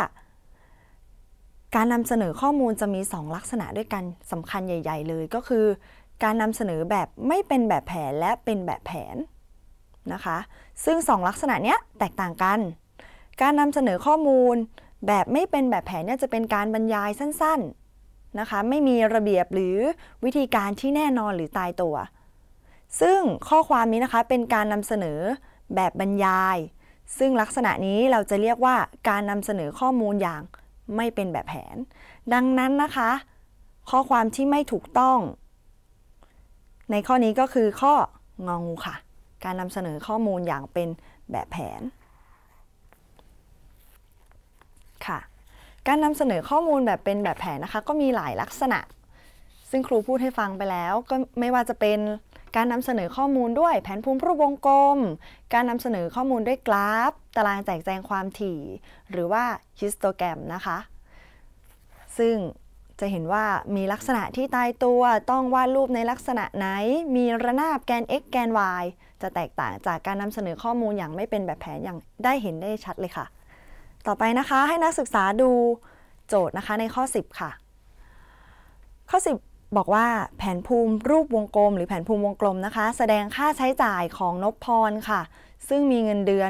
การนำเสนอข้อมูลจะมี 2 ลักษณะด้วยกันสำคัญใหญ่ ๆ เลยก็คือการนำเสนอแบบไม่เป็นแบบแผนและเป็นแบบแผนนะคะ ซึ่ง 2 ลักษณะเนี้ยแตกต่างกัน การนำเสนอข้อมูล แบบไม่เป็นแบบแผนเนี่ยจะเป็นการบรรยายสั้นๆนะคะ ไม่มีระเบียบหรือวิธีการที่แน่นอนหรือตายตัว ซึ่งข้อความนี้นะคะเป็นการนำเสนอแบบบรรยาย ซึ่งลักษณะนี้เราจะเรียกว่าการนำเสนอข้อมูลอย่างไม่เป็นแบบแผน ดังนั้นนะคะ ข้อความที่ไม่ถูกต้องในข้อนี้ก็คือข้ององูค่ะ การนำเสนอข้อมูลอย่างเป็นแบบแผนค่ะ การนำเสนอข้อมูลแบบเป็นแบบแผนนะคะก็มีหลายลักษณะ ซึ่งครูพูดให้ฟังไปแล้วก็ไม่ว่าจะเป็นการนำเสนอข้อมูลด้วยแผนภูมิรูปวงกลม การนำเสนอข้อมูลด้วยกราฟตารางแจกแจงความถี่ หรือว่าฮิสโตแกรมนะคะ ซึ่งจะเห็นว่ามีลักษณะที่ตายตัวต้องวาดรูปในลักษณะไหน มีระนาบแกน x แกน y จะแตกต่างจากการนำเสนอข้อมูลอย่างไม่เป็นแบบแผนอย่างได้เห็นได้ชัดเลยค่ะ ต่อไปนะคะให้นักศึกษาดูโจทย์นะคะในข้อ 10 ค่ะ ข้อ 10 บอกว่าแผนภูมิรูปวงกลม หรือแผนภูมิวงกลมนะคะ แสดงค่าใช้จ่ายของนพพรค่ะ ซึ่งมีเงินเดือน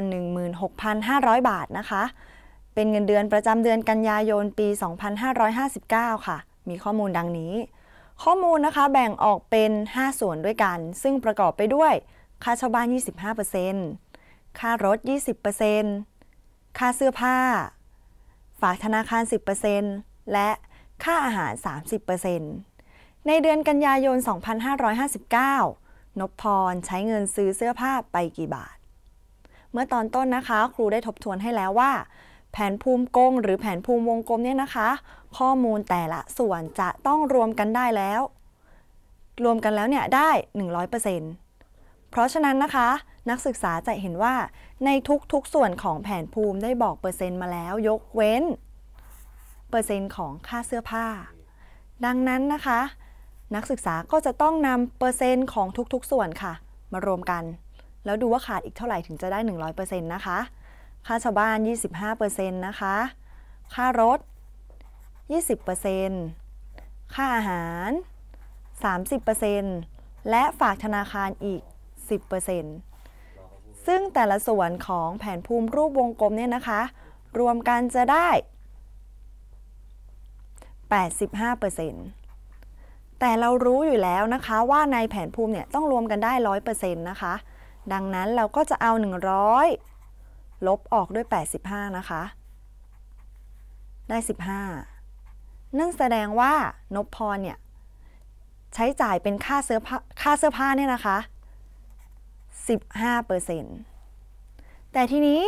16,500 บาทนะคะเป็นเงินเดือนประจำเดือนกันยายนปี 2559 ค่ะ มีข้อมูลดังนี้ ข้อมูลนะคะแบ่งออกเป็น 5 ส่วนด้วยกัน ซึ่งประกอบไปด้วย ค่าเช่าบ้าน25%ค่ารถ 20%ค่าเสื้อผ้า ฝากธนาคาร 10%และค่าอาหาร 30%ในเดือนกันยายน 2559นพพรใช้เงินซื้อเสื้อผ้าไปกี่บาท เมื่อตอนต้นนะคะ ครูได้ทบทวนให้แล้วว่าแผนภูมิกงหรือแผนภูมิวงกลมเนี่ยนะคะ ข้อมูลแต่ละส่วนจะต้องรวมกันได้แล้ว รวมกันแล้วเนี่ยได้ 100%เพราะฉะนั้นนะคะ นักศึกษาจะเห็นว่าในทุกๆส่วนของแผนภูมิได้บอกเปอร์เซ็นต์มาแล้ว ยกเว้น เปอร์เซ็นต์ของค่าเสื้อผ้า ดังนั้นนะคะ นักศึกษาก็จะต้องนำเปอร์เซ็นต์ของทุกๆส่วนค่ะ มารวมกัน แล้วดูว่าขาดอีกเท่าไหร่ถึงจะได้100%นะคะค่าชาวบ้าน25%นะคะ ค่ารถ 20%ค่าอาหาร 30%และฝากธนาคารอีก 10%ซึ่งแต่ละส่วนของแผนภูมิรูปวงกลมเนี่ยนะคะ รวมกันจะได้ 85%แต่เรารู้อยู่แล้วนะคะว่าในแผนภูมิเนี่ยต้องรวมกันได้ 100%นะคะ ดังนั้นเราก็จะเอา 100ลบออกด้วย 85 นะคะ ได้ 15 นั่นแสดงว่านบพร เนี่ย ใช้จ่ายเป็นค่าเสื้อผ้า ค่าเสื้อผ้า เนี่ยนะคะ 15%แต่ทีนี้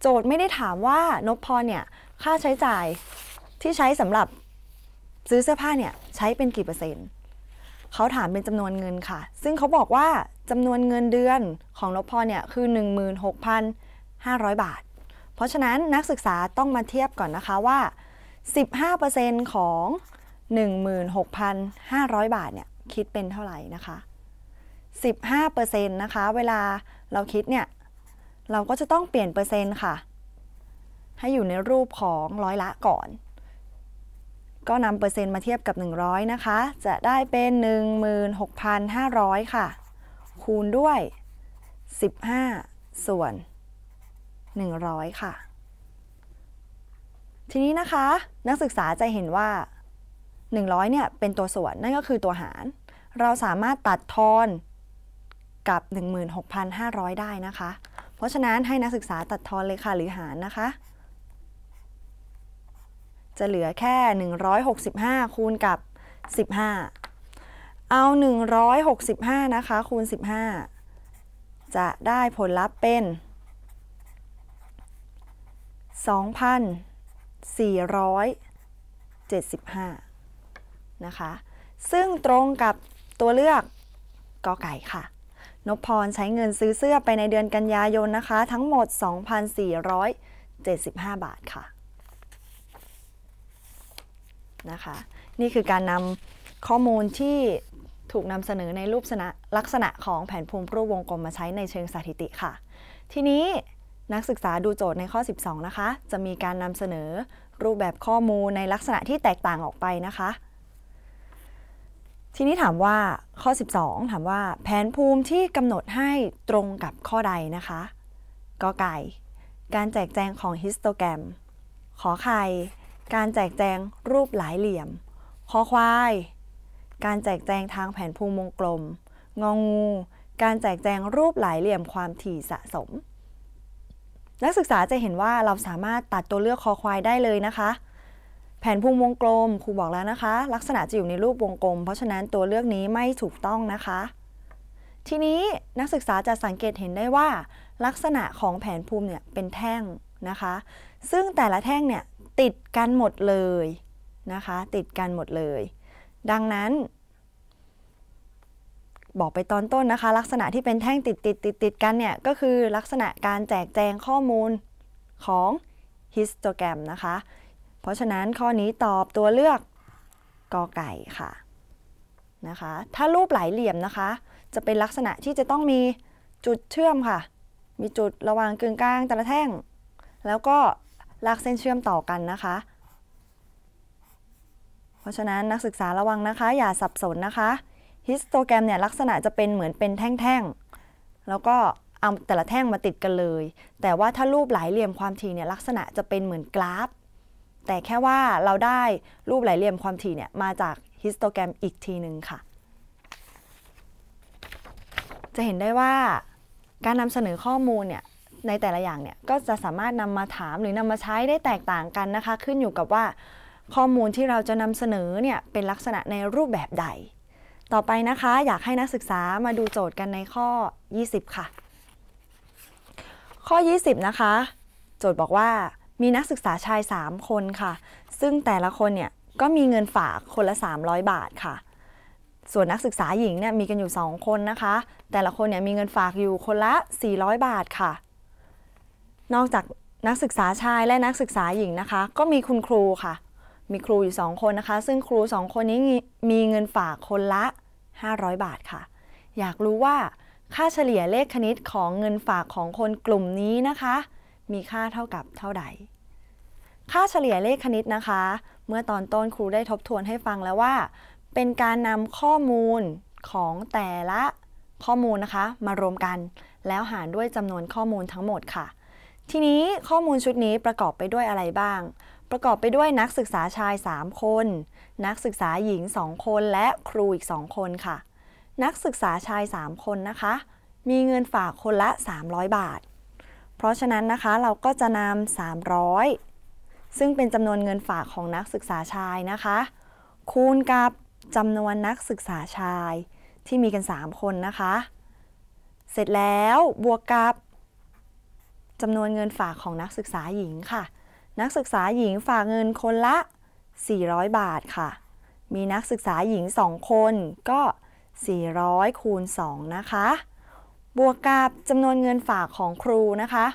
โจทย์ไม่ได้ถามว่านบพร เนี่ย ค่าใช้จ่ายที่ใช้สำหรับซื้อเสื้อผ้า เนี่ย ใช้เป็นกี่เปอร์เซ็นต์เขาถามเป็นจำนวนเงินค่ะ ซึ่งเขาบอกว่าจำนวนเงินเดือนของนพพร เนี่ย คือ 16,000 500 บาท เพราะฉะนั้นนักศึกษาต้องมาเทียบก่อนนะคะว่า 15%ของ 16,500 บาทเนี่ยคิดเป็นเท่าไหร่นะคะ 15%นะคะเวลาเราคิดเนี่ย เราก็จะต้องเปลี่ยนเปอร์เซ็นต์ค่ะ ให้อยู่ในรูปของร้อยละก่อน ก็นำเปอร์เซ็นต์มาเทียบกับ 100 นะคะ จะได้เป็น 16,500 ค่ะ คูณด้วย 15 ส่วน100 ค่ะ ทีนี้นะคะนักศึกษาจะเห็นว่า 100 เนี่ยเป็นตัวส่วนนั่นก็คือตัวหาร เราสามารถตัดทอนกับ 16,500 ได้นะคะ เพราะฉะนั้นให้นักศึกษาตัดทอนเลยค่ะหรือหารนะคะ จะเหลือแค่ 165 คูณกับ 15 เอา 165 นะคะคูณ15 จะได้ผลลัพธ์เป็น2,475นะคะ ซึ่งตรงกับตัวเลือกกอไก่ค่ะนพพรใช้เงินซื้อเสื้อไปในเดือนกันยายนนะคะ ทั้งหมด 2,475 บาทค่ะ นะคะนี่คือการนำข้อมูลที่ถูกนำเสนอในรูปลักษณะของแผนภูมิรูปวงกลมมาใช้ในเชิงสถิติค่ะ ทีนี้นักศึกษาดูโจทย์ในข้อ 12 นะคะ จะมีการนำเสนอรูปแบบข้อมูลในลักษณะที่แตกต่างออกไปนะคะ ทีนี้ถามว่าข้อ 12 ถามว่าแผนภูมิที่กำหนดให้ตรงกับข้อใดนะคะกอไก่ การแจกแจงของฮิสโตแกรม ขอไข่ การแจกแจงรูปหลายเหลี่ยมคอควาย การแจกแจงทางแผนภูมิวงกลม งองู การแจกแจงรูปหลายเหลี่ยมความถี่สะสมนักศึกษาจะเห็นว่าเราสามารถตัดตัวเลือกคอควายได้เลยนะคะ แผนภูมิวงกลมครูบอกแล้วนะคะ ลักษณะจะอยู่ในรูปวงกลม เพราะฉะนั้นตัวเลือกนี้ไม่ถูกต้องนะคะ ทีนี้นักศึกษาจะสังเกตเห็นได้ว่า ลักษณะของแผนภูมิเนี่ยเป็นแท่งนะคะ ซึ่งแต่ละแท่งเนี่ยติดกันหมดเลยนะคะ ติดกันหมดเลย ดังนั้นบอกไปตอนต้นนะคะ ลักษณะที่เป็นแท่งติดติดติดติดกันเนี่ย ก็คือลักษณะการแจกแจงข้อมูลของฮิสโตแกรมนะคะ เพราะฉะนั้นข้อนี้ตอบตัวเลือกกอไก่ค่ะนะคะ ถ้ารูปหลายเหลี่ยมนะคะ จะเป็นลักษณะที่จะต้องมีจุดเชื่อมค่ะ มีจุดระหว่างกึ่งกลางแต่ละแท่ง แล้วก็ลากเส้นเชื่อมต่อกันนะคะ เพราะฉะนั้นนักศึกษาระวังนะคะ อย่าสับสนนะคะฮิสโตแกรมเนี่ยลักษณะจะเป็นเหมือนเป็นแท่งๆ แล้วก็เอาแต่ละแท่งมาติดกันเลย แต่ว่าถ้ารูปหลายเหลี่ยมความถี่เนี่ยลักษณะจะเป็นเหมือนกราฟ แต่แค่ว่าเราได้รูปหลายเหลี่ยมความถี่เนี่ยมาจากฮิสโตแกรมอีกทีหนึ่งค่ะ จะเห็นได้ว่าการนำเสนอข้อมูลเนี่ย ในแต่ละอย่างเนี่ยก็จะสามารถนำมาถามหรือนำมาใช้ได้แตกต่างกันนะคะขึ้นอยู่กับว่าข้อมูลที่เราจะนำเสนอเนี่ยเป็นลักษณะในรูปแบบใดต่อไปนะคะอยากให้นักศึกษามาดูโจทย์กันในข้อ 20 ค่ะ ข้อ 20 นะคะ โจทย์บอกว่ามีนักศึกษาชาย 3 คนค่ะ ซึ่งแต่ละคนเนี่ยก็มีเงินฝากคนละ 300 บาทค่ะ ส่วนนักศึกษาหญิงเนี่ยมีกันอยู่ 2 คนนะคะ แต่ละคนเนี่ยมีเงินฝากอยู่คนละ 400 บาทค่ะ นอกจากนักศึกษาชายและนักศึกษาหญิงนะคะ ก็มีคุณครูค่ะมีครูอยู่ 2 คนนะคะ ซึ่งครู 2 คนนี้มีเงินฝากคนละ 500 บาทค่ะ อยากรู้ว่า ค่าเฉลี่ยเลขคณิตของเงินฝากของคนกลุ่มนี้นะคะ มีค่าเท่ากับเท่าใด ค่าเฉลี่ยเลขคณิตนะคะ เมื่อตอนต้นครูได้ทบทวนให้ฟังแล้วว่า เป็นการนำข้อมูลของแต่ละข้อมูลนะคะ มารวมกัน แล้วหารด้วยจำนวนข้อมูลทั้งหมดค่ะ ทีนี้ข้อมูลชุดนี้ประกอบไปด้วยอะไรบ้างประกอบไปด้วยนักศึกษาชาย 3 คน นักศึกษาหญิง 2 คนและครูอีก 2 คนค่ะ นักศึกษาชาย 3 คนนะคะ มีเงินฝากคนละ 300 บาท เพราะฉะนั้นนะคะเราก็จะนำ300 ซึ่งเป็นจำนวนเงินฝากของนักศึกษาชายนะคะ คูณกับจำนวนนักศึกษาชายที่มีกัน 3 คนนะคะ เสร็จแล้วบวกกับจำนวนเงินฝากของนักศึกษาหญิงค่ะนักศึกษาหญิงฝากเงินคนละ 400 บาทค่ะ มีนักศึกษาหญิง 2 คน ก็ 400 คูณ 2 นะคะ บวกกับจำนวนเงินฝากของครูนะคะ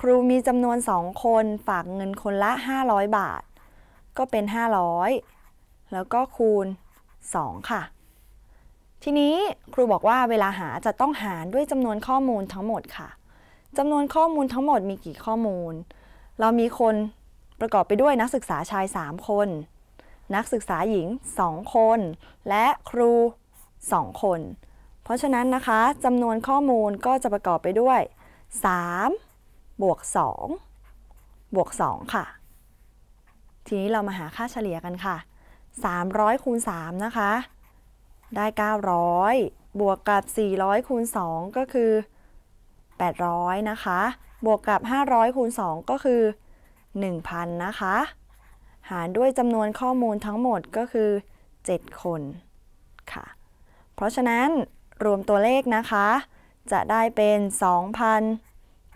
ครูมีจำนวน 2 คนฝากเงินคนละ 500 บาท ก็เป็น 500 แล้วก็คูณ 2 ค่ะ ทีนี้ครูบอกว่าเวลาหาจะต้องหารด้วยจำนวนข้อมูลทั้งหมดค่ะจำนวนข้อมูลทั้งหมดมีกี่ข้อมูลเรามีคนประกอบไปด้วยนักศึกษาชาย 3 คน นักศึกษาหญิง 2 คน และครู 2 คน เพราะฉะนั้นนะคะจำนวนข้อมูลก็จะประกอบไปด้วย 3 บวก 2 บวก 2 ค่ะ ทีนี้เรามาหาค่าเฉลี่ยกันค่ะ 300 คูณ 3 นะคะ ได้ 900 บวกกับ 400 คูณ 2 ก็คือ 800 นะคะบวกกับ 500คูณ2ก็คือ 1,000 นะคะ หารด้วยจำนวนข้อมูลทั้งหมดก็คือ 7 คน ค่ะ เพราะฉะนั้น รวมตัวเลขนะคะ จะได้เป็น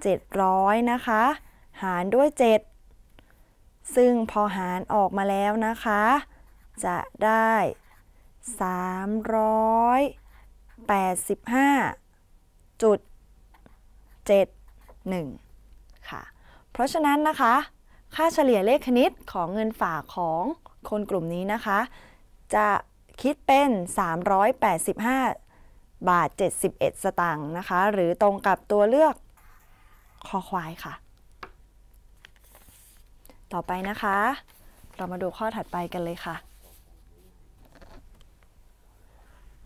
2,700 นะคะ หารด้วย 7 ซึ่งพอหารออกมาแล้วนะคะ จะได้385.7 1 ค่ะ เพราะฉะนั้นนะคะ ค่าเฉลี่ยเลขคณิตของเงินฝากของคนกลุ่มนี้นะคะ จะคิดเป็น 385 บาท 71 สตางค์นะคะ หรือตรงกับตัวเลือกคอควายค่ะ ต่อไปนะคะ เรามาดูข้อถัดไปกันเลยค่ะ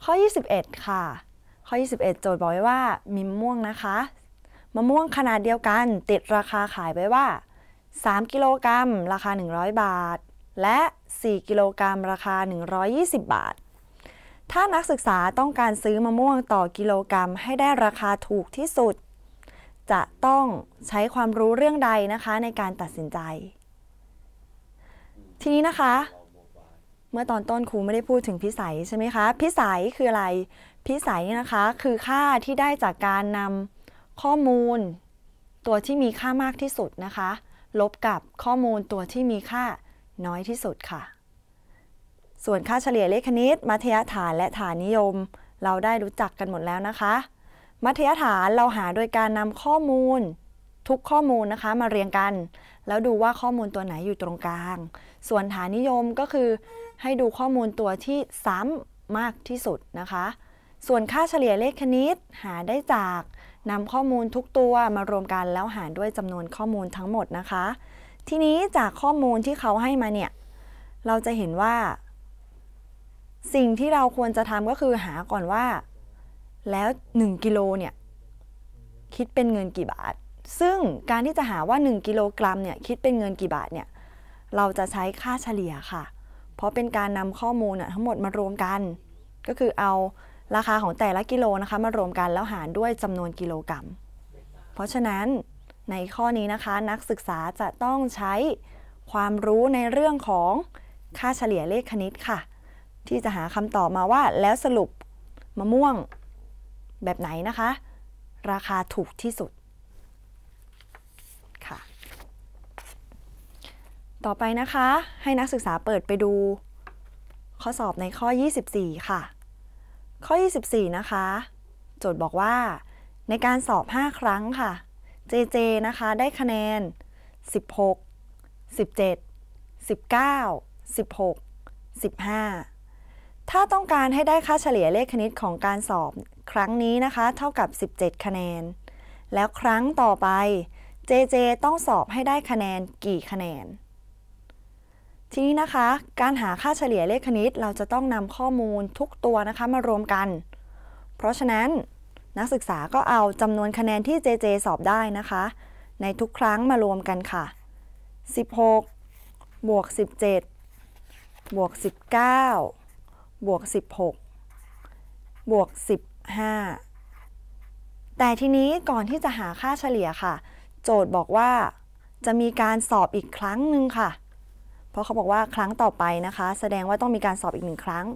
ข้อ 21 ค่ะ ข้อ 21 โจทย์บอกไว้ว่ามีม่วงนะคะมะม่วงขนาดเดียวกันติดราคาขายไว้ว่า 3 กิโลกรัม ราคา 100 บาท และ 4 กิโลกรัม ราคา 120 บาท ถ้านักศึกษาต้องการซื้อมะม่วงต่อกิโลกรัม ให้ได้ราคาถูกที่สุด จะต้องใช้ความรู้เรื่องใดนะคะในการตัดสินใจ ทีนี้นะคะ เมื่อตอนต้นครูไม่ได้พูดถึงพิสัยใช่ไหมคะ พิสัยคืออะไร พิสัยนะคะคือค่าที่ได้จากการนำข้อมูลตัวที่มีค่ามากที่สุดนะคะ ลบกับข้อมูลตัวที่มีค่าน้อยที่สุดค่ะ ส่วนค่าเฉลี่ยเลขคณิตมัธยฐานและฐานนิยม เราได้รู้จักกันหมดแล้วนะคะ มัธยฐานเราหาโดยการนำข้อมูลทุกข้อมูลนะคะมาเรียงกัน แล้วดูว่าข้อมูลตัวไหนอยู่ตรงกลาง ส่วนฐานนิยมก็คือ ให้ดูข้อมูลตัวที่ซ้ำมากที่สุดนะคะ ส่วนค่าเฉลี่ยเลขคณิตหาได้จากนำข้อมูลทุกตัวมารวมกันแล้วหารด้วยจำนวนข้อมูลทั้งหมดนะคะ ทีนี้จากข้อมูลที่เขาให้มาเนี่ย เราจะเห็นว่า สิ่งที่เราควรจะทำก็คือหาก่อนว่า แล้ว 1 กิโลเนี่ย คิดเป็นเงินกี่บาท ซึ่งการที่จะหาว่า 1 กิโลกรัมเนี่ย คิดเป็นเงินกี่บาทเนี่ย เราจะใช้ค่าเฉลี่ยค่ะ เพราะเป็นการนำข้อมูลทั้งหมดมารวมกันก็คือเอาราคาของแต่ละกิโลนะคะมารวมกันแล้วหารด้วยจำนวนกิโลกรัม เพราะฉะนั้นในข้อนี้นะคะ นักศึกษาจะต้องใช้ความรู้ในเรื่องของค่าเฉลี่ยเลขคณิตค่ะ ที่จะหาคำตอบมาว่า แล้วสรุปมะม่วงแบบไหนนะคะ ราคาถูกที่สุดค่ะต่อไปนะคะให้นักศึกษาเปิดไปดู ข้อสอบในข้อ 24 ค่ะข้อ 24 นะคะ โจทย์บอกว่า ในการสอบ 5 ครั้งค่ะ JJ นะคะได้คะแนน 16 17 19 16 15 ถ้าต้องการให้ได้ค่าเฉลี่ยเลขคณิตของการสอบครั้งนี้นะคะ เท่ากับ 17 คะแนน แล้วครั้งต่อไป JJ ต้องสอบให้ได้คะแนนกี่คะแนนทีนี้นะคะ การหาค่าเฉลี่ยเลขคณิตเราจะต้องนำข้อมูลทุกตัวนะคะมารวมกัน เพราะฉะนั้นนักศึกษาก็เอาจำนวนคะแนนที่ JJ สอบได้นะคะ ในทุกครั้งมารวมกันค่ะ 16 บวก 17 บวก 19 บวก 16 บวก 15 แต่ทีนี้ก่อนที่จะหาค่าเฉลี่ยค่ะ โจทย์บอกว่าจะมีการสอบอีกครั้งหนึ่งค่ะเพราะเขาบอกว่าครั้งต่อไปนะคะ แสดงว่าต้องมีการสอบอีกหนึ่งครั้ง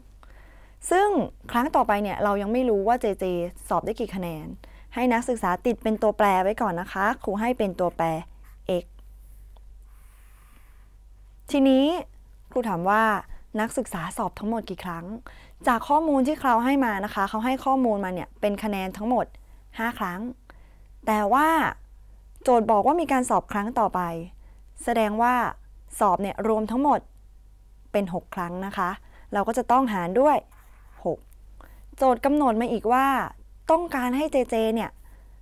ซึ่งครั้งต่อไปเนี่ย เรายังไม่รู้ว่าเจเจสอบได้กี่คะแนน ให้นักศึกษาติดเป็นตัวแปรไว้ก่อนนะคะครูให้เป็นตัวแปร x ทีนี้ครูถามว่านักศึกษาสอบทั้งหมดกี่ครั้ง จากข้อมูลที่เขาให้มานะคะเขาให้ข้อมูลมาเนี่ยเป็นคะแนนทั้งหมด 5 ครั้ง แต่ว่า โจทย์บอกว่ามีการสอบครั้งต่อไป แสดงว่าสอบเนี่ยรวมทั้งหมดเป็น 6 ครั้งนะคะ เราก็จะต้องหารด้วย 6 โจทย์กำหนดมาอีกว่าต้องการให้ JJ เนี่ย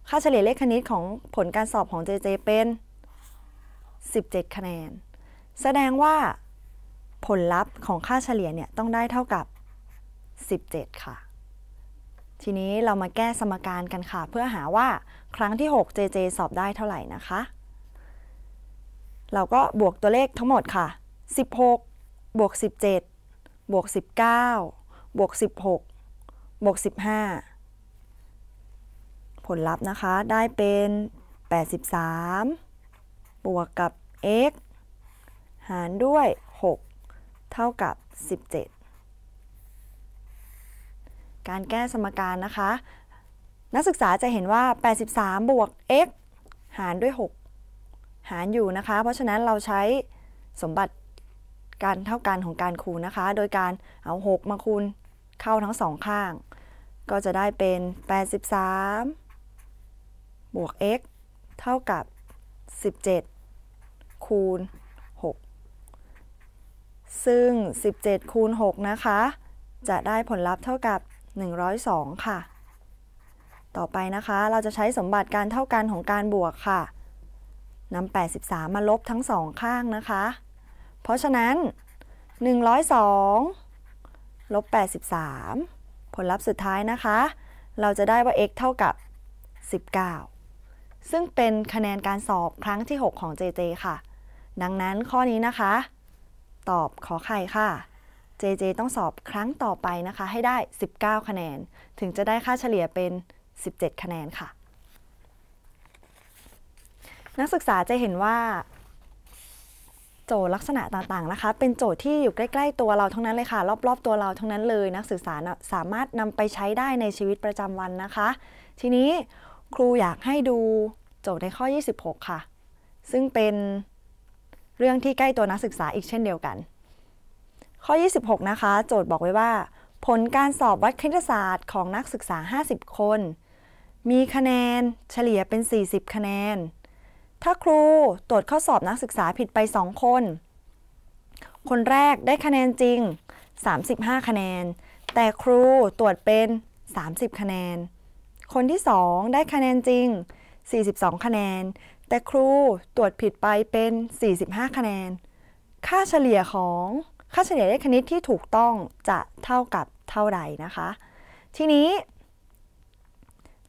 ค่าเฉลี่ยเลขคณิตของผลการสอบของ JJ เป็น 17 คะแนน แสดงว่าผลลัพธ์ของค่าเฉลี่ยเนี่ยต้องได้เท่ากับ 17 ค่ะ ทีนี้เรามาแก้สมการกันค่ะเพื่อหาว่าครั้งที่6 JJ สอบได้เท่าไหร่นะคะเราก็บวกตัวเลขทั้งหมดค่ะ 16 บวก 17 บวก 19 บวก 16 บวก 15 ผลลัพธ์นะคะ ได้เป็น 83 บวกกับ x หารด้วย 6 เท่ากับ 17 การแก้สมการนะคะ นักศึกษาจะเห็นว่า 83 บวก x หารด้วย 6หารอยู่นะคะ เพราะฉะนั้นเราใช้สมบัติการเท่ากันของการคูณนะคะ โดยการเอา6มาคูณเข้าทั้งสองข้าง ก็จะได้เป็น 83 บวก x เท่ากับ17คูณ6 ซึ่ง 17คูณ6นะคะ จะได้ผลลัพธ์เท่ากับ 102 ค่ะ ต่อไปนะคะ เราจะใช้สมบัติการเท่ากันของการบวกค่ะนำ 83 มาลบทั้งสองข้างนะคะ เพราะฉะนั้น 102 ลบ 83 ผลลัพธ์สุดท้ายนะคะ เราจะได้ว่า x เท่ากับ 19 ซึ่งเป็นคะแนนการสอบครั้งที่ 6 ของ JJ ค่ะ ดังนั้นข้อนี้นะคะ ตอบขอไข่ค่ะ JJ ต้องสอบครั้งต่อไปนะคะให้ได้ 19 คะแนน ถึงจะได้ค่าเฉลี่ยเป็น 17 คะแนนค่ะนักศึกษาจะเห็นว่าโจทย์ลักษณะต่างๆนะคะ เป็นโจทย์ที่อยู่ใกล้ ๆตัวเราทั้งนั้นเลยค่ะรอบ ๆ ตัวเราทั้งนั้นเลยนักศึกษาสามารถนำไปใช้ได้ในชีวิตประจำวันนะคะ ทีนี้ครูอยากให้ดูโจทย์ในข้อ 26 ค่ะ ซึ่งเป็นเรื่องที่ใกล้ตัวนักศึกษาอีกเช่นเดียวกัน ข้อ 26 นะคะ โจทย์บอกไว้ว่า ผลการสอบวัดคณิตศาสตร์ของนักศึกษา 50 คน มีคะแนนเฉลี่ยเป็น 40 คะแนนถ้าครูตรวจข้อสอบนักศึกษาผิดไป 2 คน คนแรกได้คะแนนจริง 35 คะแนน แต่ครูตรวจเป็น 30 คะแนน คนที่ 2 ได้คะแนนจริง 42 คะแนน แต่ครูตรวจผิดไปเป็น 45 คะแนน ค่าเฉลี่ยของค่าเฉลี่ยเลขคณิตที่ถูกต้องจะเท่ากับเท่าใดนะคะ ทีนี้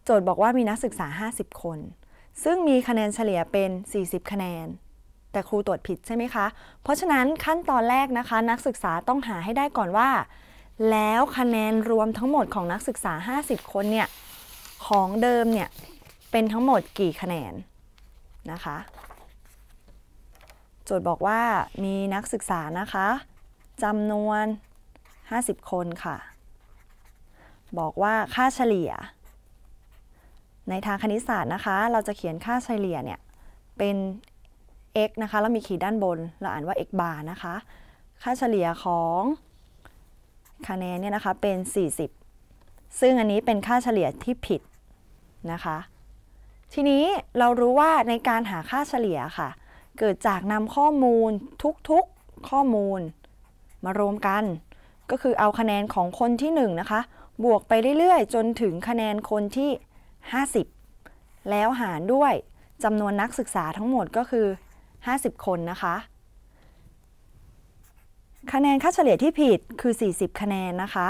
โจทย์บอกว่ามีนักศึกษา 50 คนซึ่งมีคะแนนเฉลี่ยเป็น 40 คะแนน แต่ครูตรวจผิดใช่ไหมคะ เพราะฉะนั้นขั้นตอนแรกนะคะนักศึกษาต้องหาให้ได้ก่อนว่า แล้วคะแนนรวมทั้งหมดของนักศึกษา 50 คนเนี่ยของเดิมเนี่ยเป็นทั้งหมดกี่คะแนนนะคะ โจทย์บอกว่ามีนักศึกษานะคะจำนวน 50 คนค่ะ บอกว่าค่าเฉลี่ยในทางคณิตศาสตร์นะคะ เราจะเขียนค่าเฉลี่ยเนี่ย เป็น x นะคะ แล้วมีขีดด้านบน เราอ่านว่า x bar นะคะ ค่าเฉลี่ยของคะแนนเนี่ยนะคะเป็น 40 ซึ่งอันนี้เป็นค่าเฉลี่ยที่ผิดนะคะ ทีนี้เรารู้ว่าในการหาค่าเฉลี่ยค่ะ เกิดจากนำข้อมูลทุกๆข้อมูล มารวมกัน ก็คือเอาคะแนนของคนที่1นนะคะ บวกไปเรื่อยๆ จนถึงคะแนนคนที่50 แล้วหารด้วยจำนวนนักศึกษาทั้งหมดก็คือ 50 คนนะคะ คะแนนค่าเฉลี่ยที่ผิดคือ 40 คะแนนนะคะ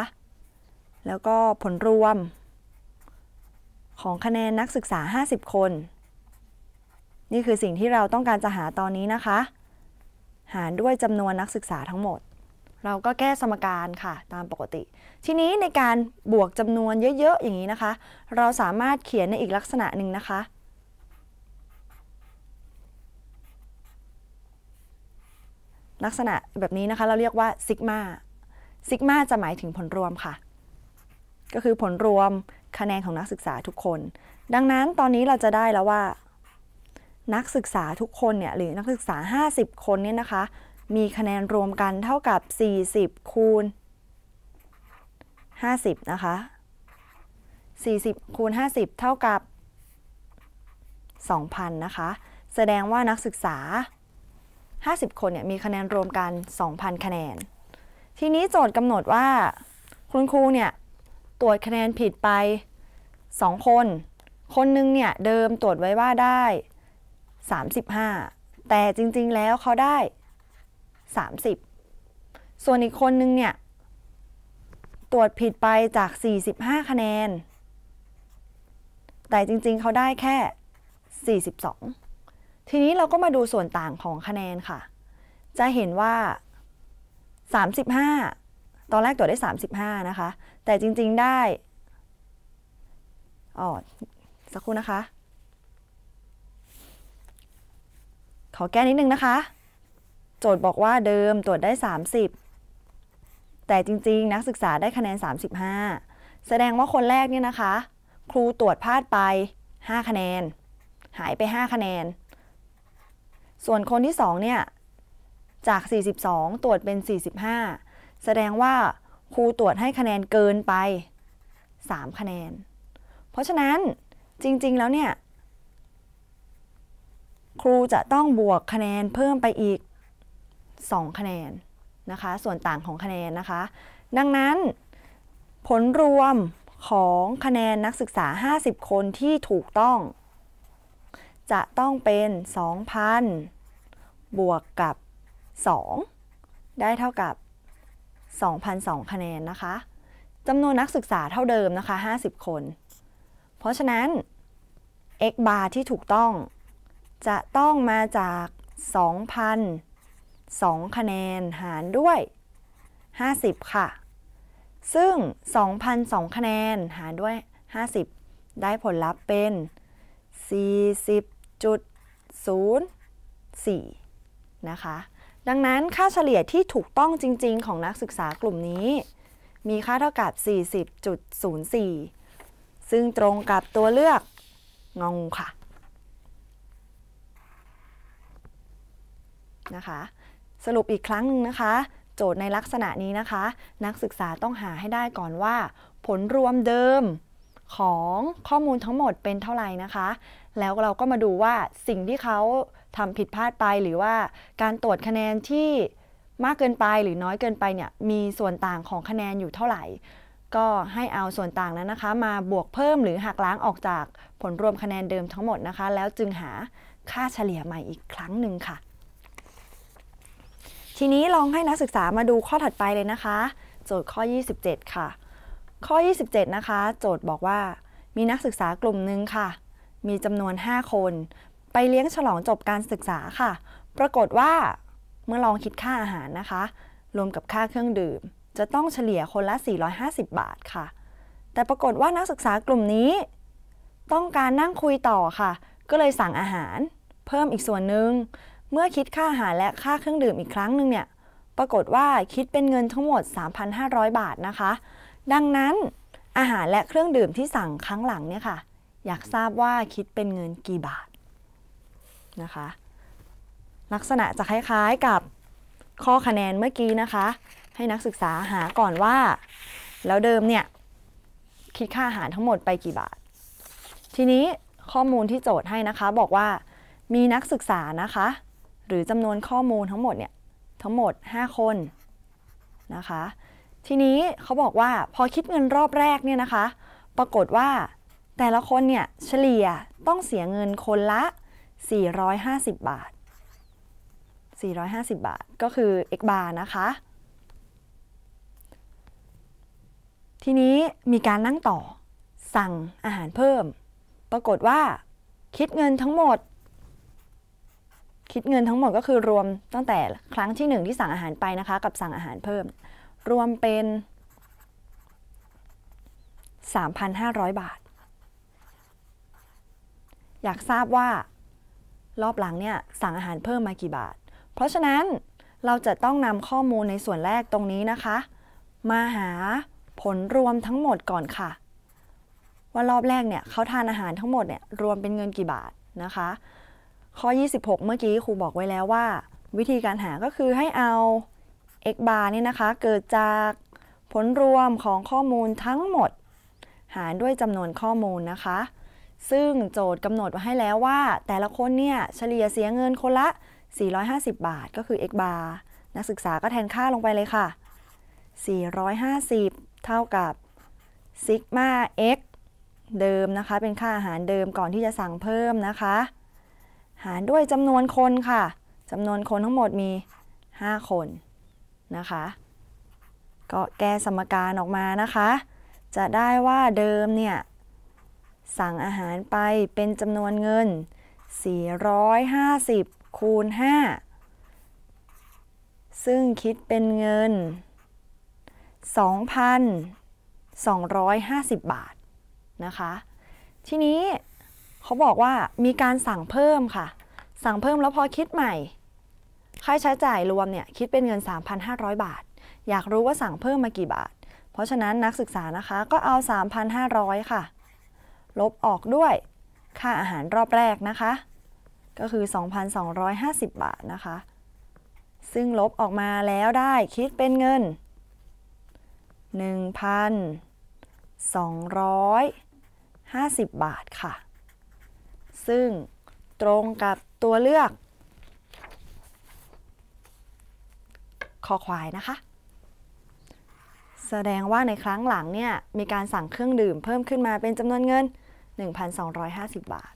แล้วก็ผลรวม ของคะแนนนักศึกษา 50 คน นี่คือสิ่งที่เราต้องการจะหาตอนนี้นะคะ หารด้วยจำนวนนักศึกษาทั้งหมดเราก็แก้สมการค่ะตามปกติ ทีนี้ในการบวกจำนวนเยอะ ๆ อย่างนี้นะคะ เราสามารถเขียนในอีกลักษณะหนึ่งนะคะ ลักษณะแบบนี้นะคะ เราเรียกว่าซิกมาซิกมาจะหมายถึงผลรวมค่ะ ก็คือผลรวมคะแนนของนักศึกษาทุกคน ดังนั้นตอนนี้เราจะได้แล้วว่า นักศึกษาทุกคนเนี่ยหรือนักศึกษา 50 คนเนี่ยนะคะมีคะแนนรวมกันเท่ากับ 40 คูณ 50 นะคะ 40 คูณ 50 เท่ากับ 2,000 นะคะ แสดงว่านักศึกษา 50 คน เนี่ย มีคะแนนรวมกัน 2,000 คะแนน ทีนี้โจทย์กำหนดว่า คุณครู เนี่ย ตรวจคะแนนผิดไป 2 คน คน นึงเนี่ย เดิมตรวจไว้ว่าได้ 35 แต่จริงๆแล้วเขาได้30 ส่วนอีกคนนึงเนี่ย ตรวจผิดไปจาก 45 คะแนน แต่จริงๆ เขาได้แค่ 42 ทีนี้เราก็มาดูส่วนต่างของคะแนนค่ะ จะเห็นว่า 35 ตอนแรกตรวจได้ 35 นะคะ แต่จริงๆได้อ๋อสักครู่นะคะ ขอแก้นิดนึงนะคะโจทย์บอกว่าเดิมตรวจได้ 30 แต่จริง ๆนักศึกษาได้คะแนน 35 แสดงว่าคนแรกเนี่ยนะคะ ครูตรวจพลาดไป 5 คะแนน หายไป 5 คะแนน ส่วนคนที่2เนี่ยจาก 42 ตรวจเป็น 45 แสดงว่าครูตรวจให้คะแนนเกินไป 3 คะแนน เพราะฉะนั้นจริง ๆ แล้วเนี่ย ครูจะต้องบวกคะแนนเพิ่มไปอีก2 คะแนนนะคะ ส่วนต่างของคะแนนนะคะ ดังนั้น ผลรวมของคะแนนนักศึกษา 50 คนที่ถูกต้อง จะต้องเป็น 2,000 บวกกับ 2 ได้เท่ากับ 2,002 คะแนนนะคะจำนวนนักศึกษาเท่าเดิมนะคะ50 คน เพราะฉะนั้น x bar ที่ถูกต้อง จะต้องมาจาก 2,000 2 คะแนนหารด้วย 50 ค่ะ ซึ่ง 2,002 คะแนนหารด้วย 50 ได้ผลลัพธ์เป็น 40.04 นะคะ ดังนั้นค่าเฉลี่ยที่ถูกต้องจริงๆของนักศึกษากลุ่มนี้ มีค่าเท่ากับ 40.04 ซึ่งตรงกับตัวเลือกงงค่ะ นะคะสรุปอีกครั้งหนึ่งนะคะ โจทย์ในลักษณะนี้นะคะ นักศึกษาต้องหาให้ได้ก่อนว่า ผลรวมเดิมของข้อมูลทั้งหมดเป็นเท่าไหร่นะคะ แล้วเราก็มาดูว่าสิ่งที่เขาทำผิดพลาดไปหรือว่าการตรวจคะแนนที่มากเกินไปหรือน้อยเกินไปเนี่ยมีส่วนต่างของคะแนนอยู่เท่าไหร่ ก็ให้เอาส่วนต่างนั้นนะคะ มาบวกเพิ่มหรือหักล้างออกจากผลรวมคะแนนเดิมทั้งหมดนะคะ แล้วจึงหาค่าเฉลี่ยใหม่อีกครั้งหนึ่งค่ะทีนี้ลองให้นักศึกษามาดูข้อถัดไปเลยนะคะ โจทย์ข้อ 27 ค่ะ ข้อ 27 นะคะ โจทย์บอกว่า มีนักศึกษากลุ่มหนึ่งค่ะ มีจำนวน 5 คน ไปเลี้ยงฉลองจบการศึกษาค่ะ ปรากฏว่าเมื่อลองคิดค่าอาหารนะคะ รวมกับค่าเครื่องดื่ม จะต้องเฉลี่ยคนละ 450 บาทค่ะ แต่ปรากฏว่านักศึกษากลุ่มนี้ ต้องการนั่งคุยต่อค่ะ ก็เลยสั่งอาหารเพิ่มอีกส่วนหนึ่งเมื่อคิดค่าอาหารและค่าเครื่องดื่มอีกครั้งหนึ่งเนี่ย ปรากฏว่าคิดเป็นเงินทั้งหมด 3,500 บาทนะคะ ดังนั้นอาหารและเครื่องดื่มที่สั่งครั้งหลังเนี่ยค่ะ อยากทราบว่าคิดเป็นเงินกี่บาทนะคะ ลักษณะจะคล้าย ๆกับข้อคะแนนเมื่อกี้นะคะ ให้นักศึกษาหาก่อนว่าแล้วเดิมเนี่ยคิดค่าอาหารทั้งหมดไปกี่บาท ทีนี้ข้อมูลที่โจทย์ให้นะคะ บอกว่ามีนักศึกษานะคะหรือจำนวนข้อมูลทั้งหมดเนี่ยทั้งหมด 5 คนนะคะทีนี้เขาบอกว่าพอคิดเงินรอบแรกเนี่ยนะคะปรากฏว่าแต่ละคนเนี่ยเฉลี่ยต้องเสียเงินคนละ 450 บาท 450 บาทก็คือ x บาทนะคะ ทีนี้มีการนั่งต่อสั่งอาหารเพิ่ม ปรากฏว่า คิดเงินทั้งหมดคิดเงินทั้งหมดก็คือรวมตั้งแต่ครั้งที่ 1 ที่สั่งอาหารไปนะคะ กับสั่งอาหารเพิ่ม รวมเป็น 3,500 บาท อยากทราบว่า รอบหลังเนี่ยสั่งอาหารเพิ่มมากี่บาท เพราะฉะนั้นเราจะต้องนำข้อมูลในส่วนแรกตรงนี้นะคะ มาหาผลรวมทั้งหมดก่อนค่ะ ว่ารอบแรกเนี่ยเขาทานอาหารทั้งหมดเนี่ยรวมเป็นเงินกี่บาทนะคะข้อ26 เมื่อกี้ครูบอกไว้แล้วว่า วิธีการหา ก็คือให้เอา x bar นี่นะคะเกิดจากผลรวมของข้อมูลทั้งหมด หารด้วยจำนวนข้อมูลนะคะ ซึ่งโจทย์กำหนดไว้ให้แล้วว่า แต่ละคนเนี่ยเฉลี่ยเสียเงินคนละ 450 บาทก็คือ x bar นักศึกษาก็แทนค่าลงไปเลยค่ะ 450 เท่ากับซิกมา x เดิมนะคะเป็นค่าอาหารเดิมก่อนที่จะสั่งเพิ่มนะคะหารด้วยจำนวนคนค่ะ จำนวนคนทั้งหมดมี 5 คน นะคะ ก็แก้สมการออกมานะคะ จะได้ว่าเดิมเนี่ย สั่งอาหารไปเป็นจำนวนเงิน 450 คูณ 5ซึ่งคิดเป็นเงิน2,250บาท นะคะ ทีนี้เขาบอกว่ามีการสั่งเพิ่มค่ะ สั่งเพิ่มแล้วพอคิดใหม่ค่าใช้จ่ายรวมเนี่ยคิดเป็นเงิน 3,500 บาท อยากรู้ว่าสั่งเพิ่มมากี่บาท เพราะฉะนั้นนักศึกษานะคะก็เอา 3,500 ค่ะ ลบออกด้วยค่าอาหารรอบแรกนะคะก็คือ 2,250 บาทนะคะ ซึ่งลบออกมาแล้วได้คิดเป็นเงิน 1,250 บาทค่ะซึ่งตรงกับตัวเลือกคอควายนะคะ แสดงว่าในครั้งหลังเนี่ย มีการสั่งเครื่องดื่มเพิ่มขึ้นมาเป็นจำนวนเงิน 1,250 บาท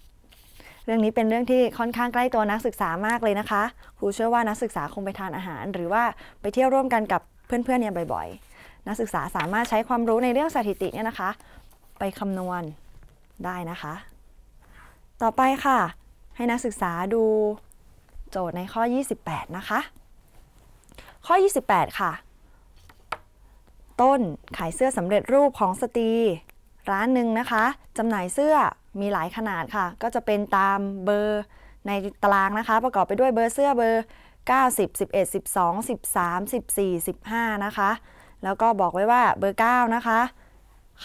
เรื่องนี้เป็นเรื่องที่ค่อนข้างใกล้ตัวนักศึกษามากเลยนะคะครูเชื่อว่านักศึกษาคงไปทานอาหาร หรือว่าไปเที่ยวร่วมกันกับเพื่อนๆเนี่ยบ่อยๆ นักศึกษาสามารถใช้ความรู้ในเรื่องสถิติเนี่ยนะคะ ไปคำนวณได้นะคะต่อไปค่ะ ให้นักศึกษาดูโจทย์ในข้อ 28 นะคะ ข้อ 28 ค่ะ ต้นขายเสื้อสำเร็จรูปของสตรีร้านหนึ่งนะคะจำหน่ายเสื้อมีหลายขนาดค่ะ ก็จะเป็นตามเบอร์ในตารางนะคะ ประกอบไปด้วยเบอร์เสื้อเบอร์90 11 12 13 14 15 นะคะ แล้วก็บอกไว้ว่าเบอร์ 9 นะคะ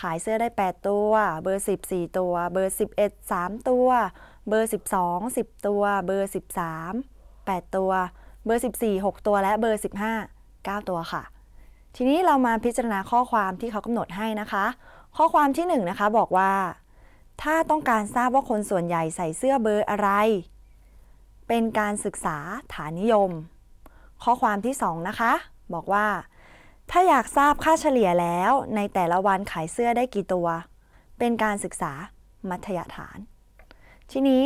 ขายเสื้อได้ 8 ตัว เบอร์10 4ตัว เบอร์ 11 3 ตัว เบอร์ 12 10 ตัว เบอร์ 13 8 ตัว เบอร์ 14 6 ตัว และเบอร์ 15 9 ตัวค่ะ ทีนี้เรามาพิจารณาข้อความที่เขากำหนดให้นะคะ ข้อความที่1นะคะบอกว่า ถ้าต้องการทราบว่าคนส่วนใหญ่ใส่เสื้อเบอร์อะไร เป็นการศึกษาฐานนิยม ข้อความที่ 2 นะคะ บอกว่าถ้าอยากทราบค่าเฉลี่ยแล้วในแต่ละวันขายเสื้อได้กี่ตัว เป็นการศึกษามัธยฐาน ทีนี้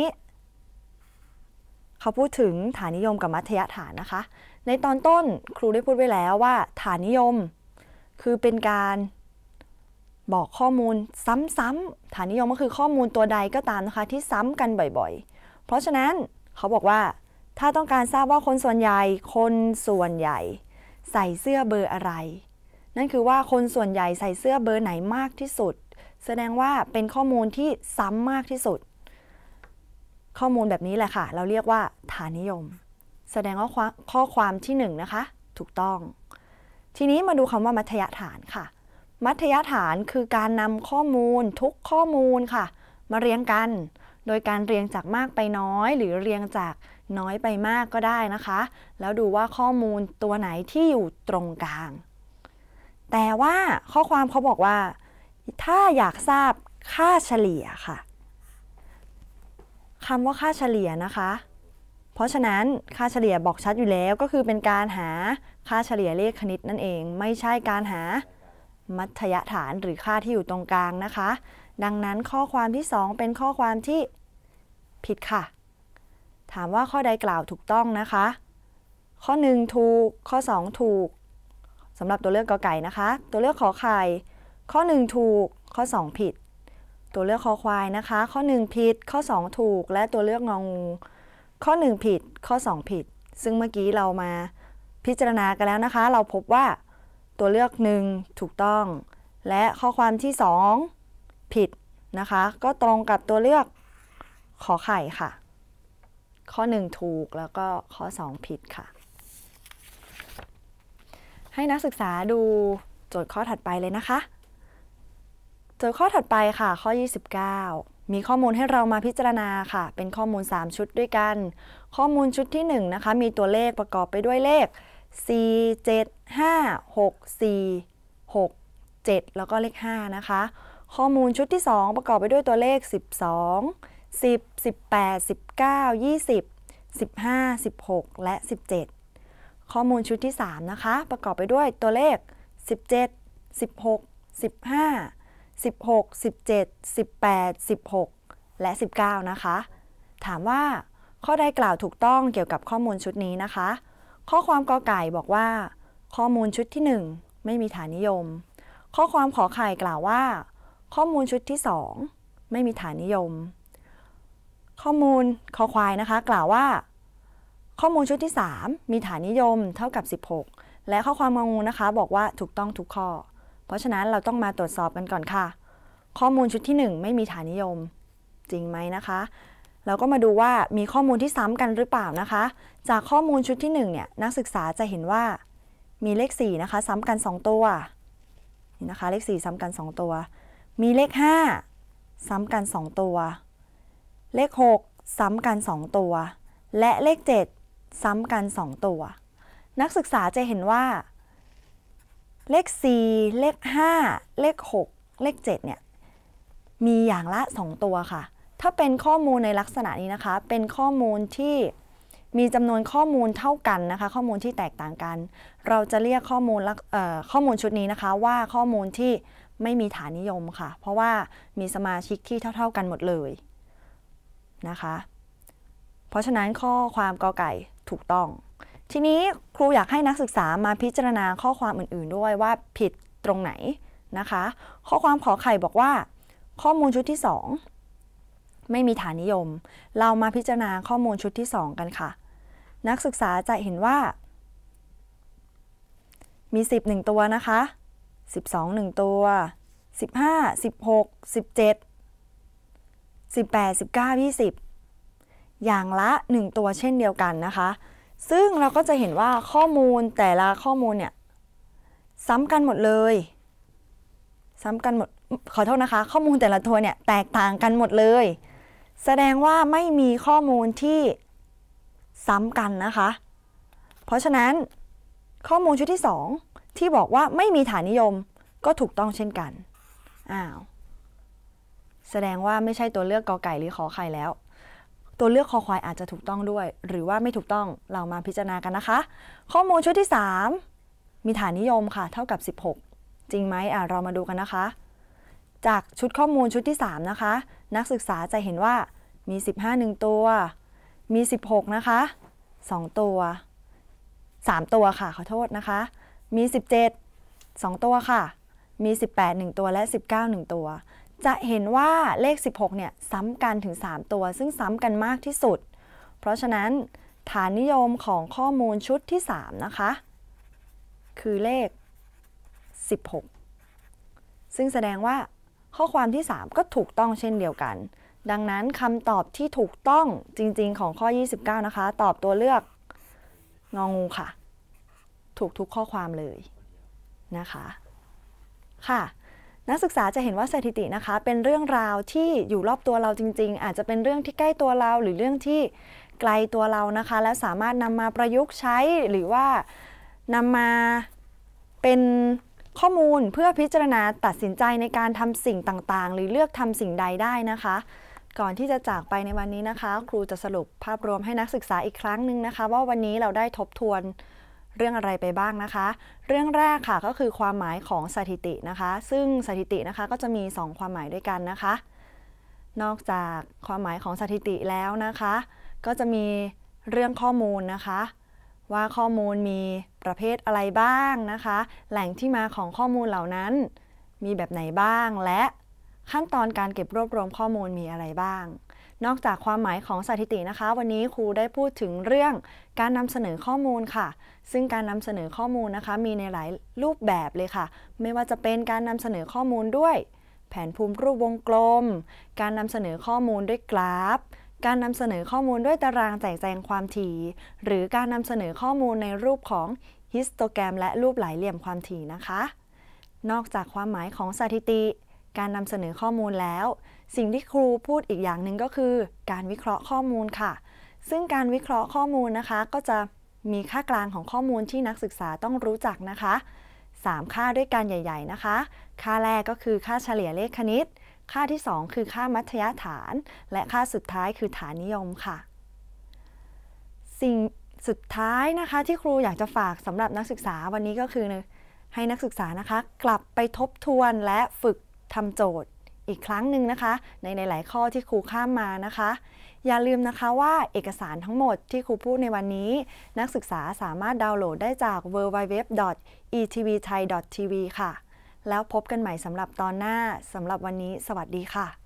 เขาพูดถึงฐานนิยมกับมัธยฐานนะคะ ในตอนต้นครูได้พูดไว้แล้วว่า ฐานนิยม คือเป็นการบอกข้อมูลซ้ำๆฐานนิยมก็คือข้อมูลตัวใดก็ตามนะคะที่ซ้ำกันบ่อยๆ เพราะฉะนั้นเขาบอกว่าถ้าต้องการทราบว่าคนส่วนใหญ่คนส่วนใหญ่ใส่เสื้อเบอร์อะไร นั่นคือว่าคนส่วนใหญ่ใส่เสื้อเบอร์ไหนมากที่สุด แสดงว่าเป็นข้อมูลที่ซ้ำมากที่สุด ข้อมูลแบบนี้แหละค่ะ เราเรียกว่า ฐานนิยม แสดงว่าข้อความที่1นนะคะ ถูกต้อง ทีนี้มาดูคำว่ามัธยฐานค่ะ มัธยฐานคือการนำข้อมูลทุกข้อมูลค่ะ มาเรียงกัน โดยการเรียงจากมากไปน้อย หรือเรียงจากน้อยไปมากก็ได้นะคะ แล้วดูว่าข้อมูลตัวไหนที่อยู่ตรงกลาง แต่ว่าข้อความเขาบอกว่า ถ้าอยากทราบค่าเฉลี่ยค่ะคำว่าค่าเฉลี่ยนะคะ เพราะฉะนั้นค่าเฉลี่ยบอกชัดอยู่แล้วก็คือเป็นการหาค่าเฉลี่ยเลขคณิตนั่นเอง ไม่ใช่การหา มัธยฐานหรือค่าที่อยู่ตรงกลางนะคะ ดังนั้นข้อความที่ 2 เป็นข้อความที่ผิดค่ะถามว่าข้อใดกล่าวถูกต้องนะคะ ข้อ1ถูกข้อ2ถูกสำหรับตัวเลือกกอไก่นะคะ ตัวเลือกขอไข่ข้อ1ถูกข้อ 2 ผิด ตัวเลือกคอควายนะคะ ข้อ 1 ผิด ข้อ 2 ถูกและตัวเลือกงองูข้อ1ผิดข้อ 2 ผิด ซึ่งเมื่อกี้เรามาพิจารณากันแล้วนะคะ เราพบว่าตัวเลือก1ถูกต้องและข้อความที่2ผิดนะคะก็ตรงกับตัวเลือกขอไข่ค่ะข้อ 1 ถูกแล้วก็ข้อ2 ผิดค่ะ ให้นักศึกษาดูโจทย์ข้อถัดไปเลยนะคะ โจทย์ข้อถัดไปค่ะ ข้อ 29 มีข้อมูลให้เรามาพิจารณาค่ะ เป็นข้อมูล 3 ชุดด้วยกัน ข้อมูลชุดที่1นะคะมีตัวเลขประกอบไปด้วยเลข 4 7 5 6 4 6 7 แล้วก็เลข5นะคะ ข้อมูลชุดที่ 2 ประกอบไปด้วยตัวเลข 12 10 18 19 20 15 16 และ 17 ข้อมูลชุดที่3นะคะประกอบไปด้วยตัวเลข 17 16 15 16 17 18 16 และ 19 นะคะ ถามว่า ข้อใดกล่าวถูกต้องเกี่ยวกับข้อมูลชุดนี้นะคะ ข้อความกอไก่บอกว่า ข้อมูลชุดที่ 1 ไม่มีฐานนิยม ข้อความขอไข่กล่าวว่า ข้อมูลชุดที่ 2 ไม่มีฐานนิยมข้อมูลคอควายนะคะ กล่าวว่า ข้อมูลชุดที่ 3 มีฐานนิยมเท่ากับ 16 และข้อความมองูนะคะบอกว่าถูกต้องทุกข้อ เพราะฉะนั้นเราต้องมาตรวจสอบกันก่อนค่ะ ข้อมูลชุดที่ 1 ไม่มีฐานนิยมจริงไหมนะคะ เราก็มาดูว่ามีข้อมูลที่ซ้ำกันหรือเปล่านะคะ จากข้อมูลชุดที่1เนี่ยนักศึกษาจะเห็นว่า มีเลข4นะคะซ้ำกัน 2 ตัวนี่นะคะเลข 4 ซ้ำกัน 2 ตัว มีเลข5 ซ้ำกัน 2 ตัวเลข 6 ซ้ำกัน 2 ตัว และเลข 7 ซ้ำกัน 2 ตัว นักศึกษาจะเห็นว่าเลข4เลข5 เลข 6 เลข7เนี่ยมีอย่างละ 2 ตัวค่ะ ถ้าเป็นข้อมูลในลักษณะนี้นะคะเป็นข้อมูลที่มีจำนวนข้อมูลเท่ากันนะคะข้อมูลที่แตกต่างกัน เราจะเรียกข้อมูลข้อมูลชุดนี้นะคะว่าข้อมูลที่ไม่มีฐานนิยมค่ะ เพราะว่ามีสมาชิกที่เท่าๆกันหมดเลยนะคะ เพราะฉะนั้นข้อความกอไก่ถูกต้อง ทีนี้ครูอยากให้นักศึกษามาพิจารณาข้อความอื่นๆด้วยว่าผิดตรงไหนนะคะ ข้อความขอไข่บอกว่า ข้อมูลชุดที่ 2 ไม่มีฐานนิยม เรามาพิจารณาข้อมูลชุดที่ 2 กันค่ะ นักศึกษาจะเห็นว่า มี10 1ตัวนะคะ 12 1 ตัว 15 16 17 18 19 20 อย่างละ 1 ตัวเช่นเดียวกันนะคะ ซึ่งเราก็จะเห็นว่าข้อมูลแต่ละข้อมูลเนี่ยซ้ำกันหมดเลย ซ้ำกันหมด ขอโทษนะคะข้อมูลแต่ละตัวเนี่ยแตกต่างกันหมดเลย แสดงว่าไม่มีข้อมูลที่ซ้ำกันนะคะ เพราะฉะนั้นข้อมูลชุดที่ 2 ที่บอกว่าไม่มีฐานนิยมก็ถูกต้องเช่นกัน อ้าวแสดงว่าไม่ใช่ตัวเลือกกอไก่หรือขอไข่แล้ว ตัวเลือกคอควายอาจจะถูกต้องด้วย หรือว่าไม่ถูกต้องเรามาพิจารณากันนะคะ ข้อมูลชุดที่ 3 มีฐานนิยมค่ะ เท่ากับ 16 จริงไหมอ่ะเรามาดูกันนะคะ จากชุดข้อมูลชุดที่ 3 นะคะ นักศึกษาจะเห็นว่ามี15 1 ตัว มี 16 นะคะ 2 ตัว 3 ตัวค่ะขอโทษนะคะ มี 17 2 ตัวค่ะ มี 18 1 ตัวและ 19 1 ตัวจะเห็นว่าเลข 16 เนี่ย ซ้ำกันถึง 3 ตัวซึ่งซ้ำกันมากที่สุด เพราะฉะนั้นฐานนิยมของข้อมูลชุดที่ 3 นะคะ คือเลข 16 ซึ่งแสดงว่าข้อความที่ 3 ก็ถูกต้องเช่นเดียวกัน ดังนั้นคำตอบที่ถูกต้องจริง ๆ ของข้อ 29 นะคะ ตอบตัวเลือกงองูค่ะ ถูกทุกข้อความเลยนะคะค่ะนักศึกษาจะเห็นว่าสถิตินะคะเป็นเรื่องราวที่อยู่รอบตัวเราจริง ๆ อาจจะเป็นเรื่องที่ใกล้ตัวเราหรือเรื่องที่ไกลตัวเรานะคะ และสามารถนำมาประยุกต์ใช้หรือว่านำมาเป็นข้อมูลเพื่อพิจารณาตัดสินใจในการทำสิ่งต่างๆ หรือเลือกทำสิ่งใดได้นะคะ ก่อนที่จะจากไปในวันนี้นะคะ ครูจะสรุปภาพรวมให้นักศึกษาอีกครั้งหนึ่งนะคะ ว่าวันนี้เราได้ทบทวนเรื่องอะไรไปบ้างนะคะ เรื่องแรกค่ะก็คือความหมายของสถิตินะคะ ซึ่งสถิตินะคะก็จะมี 2 ความหมายด้วยกันนะคะ นอกจากความหมายของสถิติแล้วนะคะ ก็จะมีเรื่องข้อมูลนะคะ ว่าข้อมูลมีประเภทอะไรบ้างนะคะ แหล่งที่มาของข้อมูลเหล่านั้นมีแบบไหนบ้าง และขั้นตอนการเก็บรวบรวมข้อมูลมีอะไรบ้างนอกจากความหมายของสถิตินะคะ วันนี้ครูได้พูดถึงเรื่อง การนำเสนอข้อมูลค่ะ ซึ่งการนำเสนอข้อมูลนะคะ มีในหลายรูปแบบเลยค่ะ ไม่ว่าจะเป็นการนำเสนอข้อมูลด้วย แผนภูมิรูปวงกลม การนำเสนอข้อมูลด้วยกราฟ การนำเสนอข้อมูลด้วยตารางแจกแจงความถี่ หรือการนำเสนอข้อมูลในรูปของฮิสโตแกรมและรูปหลายเหลี่ยมความถี่นะคะ นอกจากความหมายของสถิติ การนำเสนอข้อมูลแล้วสิ่งที่ครูพูดอีกอย่างหนึ่งก็คือ การวิเคราะห์ข้อมูลค่ะ ซึ่งการวิเคราะห์ข้อมูลนะคะ ก็จะมีค่ากลางของข้อมูลที่นักศึกษาต้องรู้จักนะคะ 3 ค่าด้วยกันใหญ่ ๆ นะคะ ค่าแรกก็คือค่าเฉลี่ยเลขคณิต ค่าที่ 2 คือค่ามัธยฐาน และค่าสุดท้ายคือฐานนิยมค่ะ สิ่งสุดท้ายนะคะที่ครูอยากจะฝากสำหรับนักศึกษาวันนี้ก็คือให้นักศึกษานะคะ กลับไปทบทวนและฝึกทำโจทย์อีกครั้งหนึ่งนะคะ ในหลายข้อที่ครูข้ามมานะคะ อย่าลืมนะคะว่าเอกสารทั้งหมดที่ครูพูดในวันนี้ นักศึกษาสามารถดาวน์โหลดได้จาก www.etvthai.tv ค่ะ แล้วพบกันใหม่สำหรับตอนหน้าสำหรับวันนี้สวัสดีค่ะ